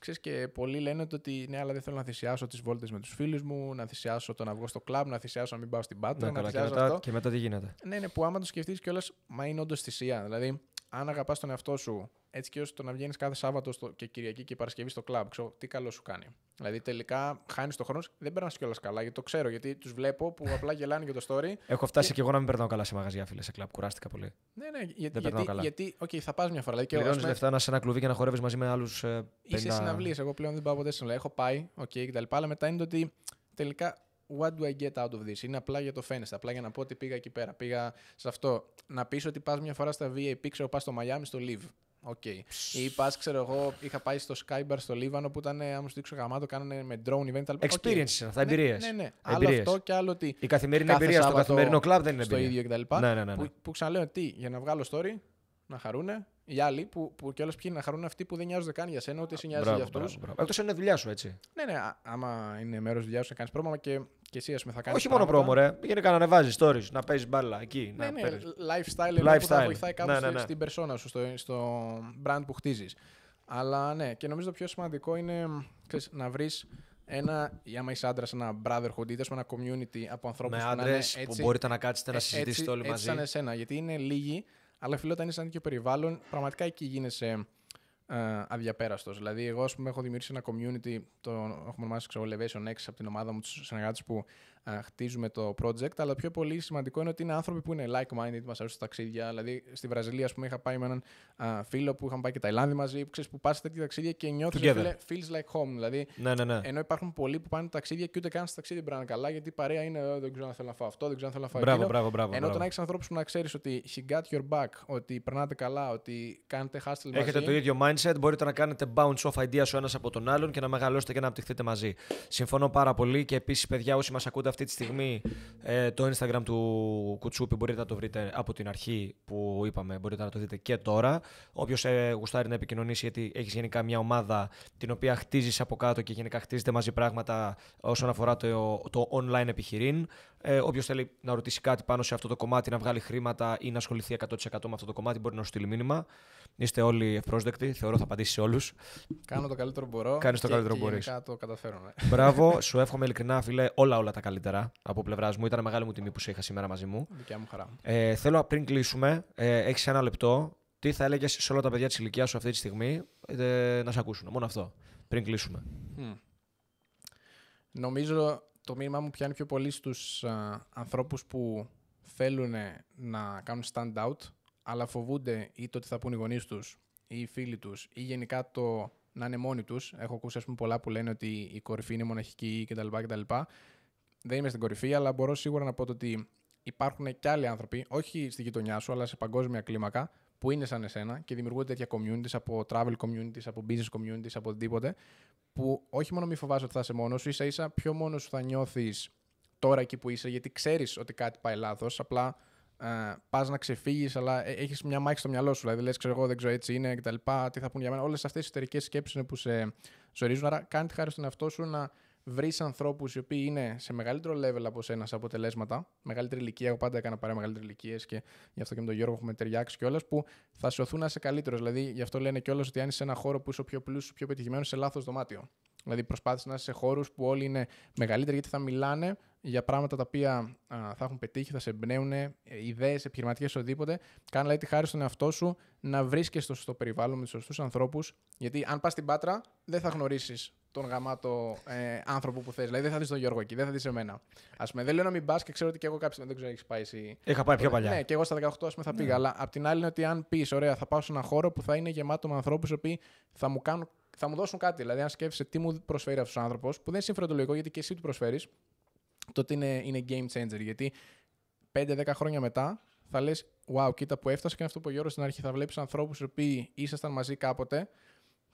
Ξέρεις και πολλοί λένε ότι ναι, αλλά δεν θέλω να θυσιάσω τις βόλτες με τους φίλους μου, να θυσιάσω το να βγω στο κλαμπ, να θυσιάσω να μην πάω στην πάτα. Ναι, να καλά, και, μετά, τι γίνεται. Ναι, ναι, που άμα το σκεφτείς κιόλας, μα είναι όντως θυσία. Δηλαδή, αν αγαπάς τον εαυτό σου, έτσι και ώστε το να βγαίνεις κάθε Σάββατο στο, και Κυριακή και Παρασκευή στο κλαμπ, ξέρω τι καλό σου κάνει. Δηλαδή τελικά χάνεις τον χρόνο δεν περνάς κιόλας καλά, γιατί το ξέρω, γιατί τους βλέπω που απλά γελάνε για το story. Έχω φτάσει και... εγώ να μην περνάω καλά σε μαγαζιά, φίλε, σε κλαμπ. Κουράστηκα πολύ. Ναι, ναι, γιατί, δεν γιατί, καλά. okay, θα πας μια φορά. Δηλαδή, Πληρώνει λεφτά να σε ένα κλουβί και να χορεύεις μαζί με άλλους. Ε, 50... Είσαι συναυλίες. Εγώ πλέον δεν πάω ποτέ λέω, Έχω πάει, οκ, okay, κτλ. Αλλά μετά είναι το ότι τελικά what do I get out of this. Είναι απλά για το φαίνεσαι, απλά για να πω ότι πήγα εκεί πέρα. Πήγα σε αυτό. Να πεις ότι πας μια φορά στα VIP, ξέρω, πας στο Miami, στο Live. Okay. Ή πας, ξέρω εγώ, είχα πάει στο Skybar στο Λίβανο που ήταν, άμα σου δείξω γαμάτο, κάνανε με drone event. Experience. okay. αυτά, εμπειρίες. Ναι, ναι, ναι. Άλλο αυτό και άλλο ότι. Η καθημερινή εμπειρία στο καθημερινό κλαμπ δεν είναι εμπειρία. Στο ίδιο κτλ. Ναι, ναι, ναι, ναι, Που, που ξαναλέω τι, για να βγάλω story, να χαρούνε, οι άλλοι που, που κιόλας ποιοι να χαρούν αυτοί που δεν νοιάζονται καν για σένα, ούτε σε νοιάζει για αυτούς. Εκτό είναι δουλειά σου, έτσι. Ναι, ναι, άμα είναι μέρος δουλειάς σου να κάνει πρόγραμμα και, και εσύ ας πούμε, θα κάνεις. Όχι πράγματα. μόνο πρόγραμμα, ρε. Πήγαινε να ανεβάζει stories, να παίζεις μπάλα εκεί. Ναι, να ναι, παίρεις. lifestyle, lifestyle. Που θα βοηθάει κάπως ναι, ναι, ναι. στην περσόνα σου, στο, στο brand που χτίζεις. Αλλά ναι, και νομίζω το πιο σημαντικό είναι ξέρεις, να βρεις ένα, ή άμα είσαι άντρας, ένα brotherhood, είτε ένα community από ανθρώπους που, που μπορείτε να κάτσετε να ε, συζητήσετε όλοι έτσι, μαζί. Έτσι σαν εσένα, γιατί είναι λίγοι αλλά φίλο, όταν είσαι και τέτοιο περιβάλλον, πραγματικά εκεί γίνεσαι ε, αδιαπέραστος. Δηλαδή, εγώ ας πούμε, έχω δημιουργήσει ένα community, το έχουμε ονομάσει Elevation X από την ομάδα μου, τους συνεργάτες που χτίζουμε το project, αλλά πιο πολύ σημαντικό είναι ότι είναι άνθρωποι που είναι like-minded, μας αρέσουν τα ταξίδια. Δηλαδή, στη Βραζιλία, ας πούμε, είχα πάει με έναν α, φίλο που είχαμε πάει και Ταϊλάνδη μαζί, που ξέρεις που πας τέτοια ταξίδια και νιώθεις feels like home. Δηλαδή, ναι, ναι, ναι. ενώ υπάρχουν πολλοί που πάνε ταξίδια και ούτε καν στα ταξίδια δεν καλά, γιατί παρέα είναι, δεν ξέρω αν θέλω να φάω αυτό, δεν ξέρω αν θέλω να φάω μπράβο, μπράβο, μπράβο, Ενώ όταν έχεις ανθρώπους που να ξέρεις ότι he got your back, ότι περνάτε καλά, ότι κάνετε hustle μαζί. Έχετε το ίδιο mindset, μπορείτε να κάνετε bounce off ideas ο ένας από τον άλλον και να μεγαλώσετε και να αναπτυχθείτε μαζί. Συμφωνώ πάρα πολύ και επίσης, παιδιά, όσοι μας ακούτε αυτή τη στιγμή ε, το Instagram του Κουτσούπη μπορείτε να το βρείτε από την αρχή που είπαμε, μπορείτε να το δείτε και τώρα. Όποιος ε, γουστάρει να επικοινωνήσει, γιατί έχεις γενικά μια ομάδα την οποία χτίζεις από κάτω και γενικά χτίζεται μαζί πράγματα όσον αφορά το, το online επιχειρήν. Ε, Όποιος θέλει να ρωτήσει κάτι πάνω σε αυτό το κομμάτι, να βγάλει χρήματα ή να ασχοληθεί 100% με αυτό το κομμάτι, μπορεί να σου στείλει μήνυμα. Είστε όλοι ευπρόσδεκτοι. Θεωρώ θα απαντήσει σε όλους. Κάνω το καλύτερο που μπορώ. Κάνεις το καλύτερο που μπορεί. το καταφέρω. Ναι. Μπράβο, σου εύχομαι ειλικρινά, φίλε, όλα όλα τα καλύτερα από πλευράς μου. Ήταν μεγάλη μου τιμή που σε είχα σήμερα μαζί μου. Δικιά μου χαρά. Ε, θέλω πριν κλείσουμε, ε, έχεις ένα λεπτό. Τι θα έλεγες σε όλα τα παιδιά της ηλικίας σου αυτή τη στιγμή ε, να σε ακούσουν. Μόνο αυτό. Πριν κλείσουμε. Νομίζω το μήνυμά μου πιάνει πιο πολύ στους ανθρώπους που θέλουν να κάνουν stand out αλλά φοβούνται ή το τι θα πούν οι γονείς τους ή οι φίλοι τους ή γενικά το να είναι μόνοι τους. Έχω ακούσει πολλά που λένε ότι η κορυφή είναι μοναχική κτλ. κτλ. Δεν είμαι στην κορυφή, αλλά μπορώ σίγουρα να πω ότι υπάρχουν και άλλοι άνθρωποι, όχι στη γειτονιά σου, αλλά σε παγκόσμια κλίμακα, που είναι σαν εσένα και δημιουργούν τέτοια communities από travel communities, από business communities, από οτιδήποτε, που όχι μόνο μη φοβάσαι ότι θα είσαι μόνος σου, ίσα ίσα πιο μόνος σου θα νιώθεις τώρα εκεί που είσαι, γιατί ξέρεις ότι κάτι πάει λάθος, απλά ε, πας να ξεφύγεις, αλλά ε, έχεις μια μάχη στο μυαλό σου. Δηλαδή, λες, ξέρω εγώ, δεν ξέρω έτσι είναι κτλ. Τι θα πούν για μένα. Όλες αυτές οι εσωτερικέ σκέψει που σε ζορίζουν. Άρα, κάνει τη χάρη στον εαυτό σου να βρεις ανθρώπους οι οποίοι είναι σε μεγαλύτερο level από σένα σε αποτελέσματα, μεγαλύτερη ηλικία. Εγώ πάντα έκανα παρέα μεγαλύτερη ηλικίες και γι' αυτό και με τον Γιώργο έχουμε ταιριάξει κιόλας, που θα σωθούν να είσαι καλύτερος. Δηλαδή, γι' αυτό λένε κιόλας ότι αν είσαι σε ένα χώρο που είσαι πιο πλούσιος, πιο πετυχημένος, σε λάθος δωμάτιο. Δηλαδή, προσπάθησες να είσαι σε χώρους που όλοι είναι μεγαλύτεροι, γιατί θα μιλάνε για πράγματα τα οποία α, θα έχουν πετύχει, θα σε εμπνέουν, ε, ιδέες, επιχειρηματικές, οτιδήποτε. Κάνε δηλαδή τη χάρη στον εαυτό σου να βρίσκεσαι στο, στο περιβάλλον με τους σωστούς ανθρώπους. Γιατί αν πας στην πάτρα, δεν θα γνωρίσεις τον γαμάτο ε, άνθρωπο που θες. Δηλαδή δεν θα δεις τον Γιώργο εκεί, δεν θα δεις εμένα. Ας πούμε, δεν λέω να μην πας και ξέρω ότι και εγώ κάποια δεν ξέρω, έχεις πάει εσύ. Είχα πάει πιο παλιά. Ναι, και εγώ στα 18 ας πούμε, θα ναι. πήγα. Ναι. Αλλά απ' την άλλη είναι ότι αν πεις, ωραία, θα πάω σε ένα χώρο που θα είναι γεμάτο με ανθρώπους οι οποίοι θα μου, κάνουν, θα μου δώσουν κάτι. Δηλαδή, αν σκέφτεσαι τι μου προσφέρει αυτός ο άνθρωπος, που δεν είναι το γιατί και εσύ του προσφέρεις, τότε είναι, είναι game changer. Γιατί 5-10 χρόνια μετά θα λες, wow, κοίτα που έφτασε και αυτό που ο Γιώργος στην αρχή θα βλέπεις ανθρώπους οι οποίοι ήσασταν μαζί κάποτε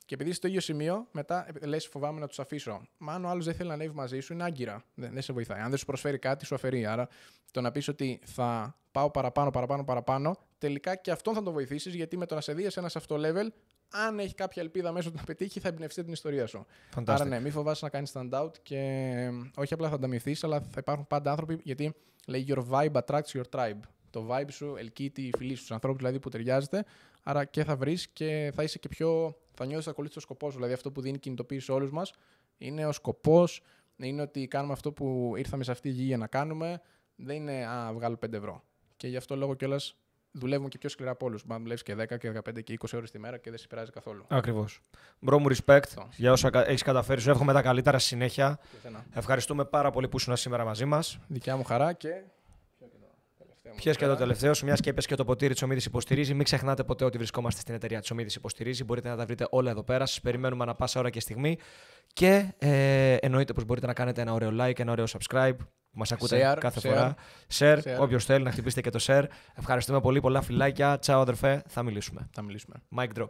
και επειδή στο ίδιο σημείο, μετά λες: Φοβάμαι να τους αφήσω. Μα αν ο άλλος δεν θέλει να ανέβει μαζί σου, είναι άγκυρα. Δεν, δεν σε βοηθάει. Αν δεν σου προσφέρει κάτι, σου αφαιρεί. Άρα το να πεις ότι θα πάω παραπάνω, παραπάνω, παραπάνω, τελικά και αυτόν θα τον βοηθήσεις, γιατί με το να σε δει ένα αυτό level, αν έχει κάποια ελπίδα μέσα του να πετύχει, θα εμπνευστεί την ιστορία σου. Fantastic. Άρα ναι, μην φοβάσαι να κάνεις stand-out και ε, όχι απλά θα ανταμυθεί, αλλά θα υπάρχουν πάντα άνθρωποι, γιατί λέει Your vibe attracts your tribe. Το vibe σου ελκύει τη φυλή σου, τους ανθρώπους δηλαδή που ταιριάζεται. Άρα και θα βρεις και θα είσαι και πιο. θα νιώσεις ακολούθητος το σκοπός σου. Δηλαδή αυτό που δίνει κινητοποίηση σε όλους μας είναι ο σκοπός, είναι ότι κάνουμε αυτό που ήρθαμε σε αυτή τη γη για να κάνουμε. Δεν είναι α, βγάλω 5 ευρώ. Και γι' αυτό λόγο κιόλας δουλεύουμε και πιο σκληρά από όλους. να δουλεύεις και 10 και 15 και 20 ώρες τη μέρα και δεν σε πειράζει καθόλου. Ακριβώς. Μπρο μου, respect αυτό. για όσα έχεις καταφέρει. Σου εύχομαι τα καλύτερα συνέχεια. Ευχαριστούμε πάρα πολύ που ήσουν σήμερα μαζί μας. Δικιά μου χαρά και Ποιε και το τελευταίο, μιας και έπεσε και το ποτήρι τη Ομίδη υποστηρίζει. Μην ξεχνάτε ποτέ ότι βρισκόμαστε στην εταιρεία τη Ομίδη υποστηρίζει. Μπορείτε να τα βρείτε όλα εδώ πέρα. Σας περιμένουμε ανα πάσα ώρα και στιγμή. Και ε, εννοείται πως μπορείτε να κάνετε ένα ωραίο like, ένα ωραίο subscribe. Μας ακούτε share, κάθε share, φορά. Share, όποιος θέλει να χτυπήσετε και το share. Ευχαριστούμε πολύ. Πολλά φιλάκια. Τσάω αδερφέ. Θα μιλήσουμε. Θα μιλήσουμε. Mic drop.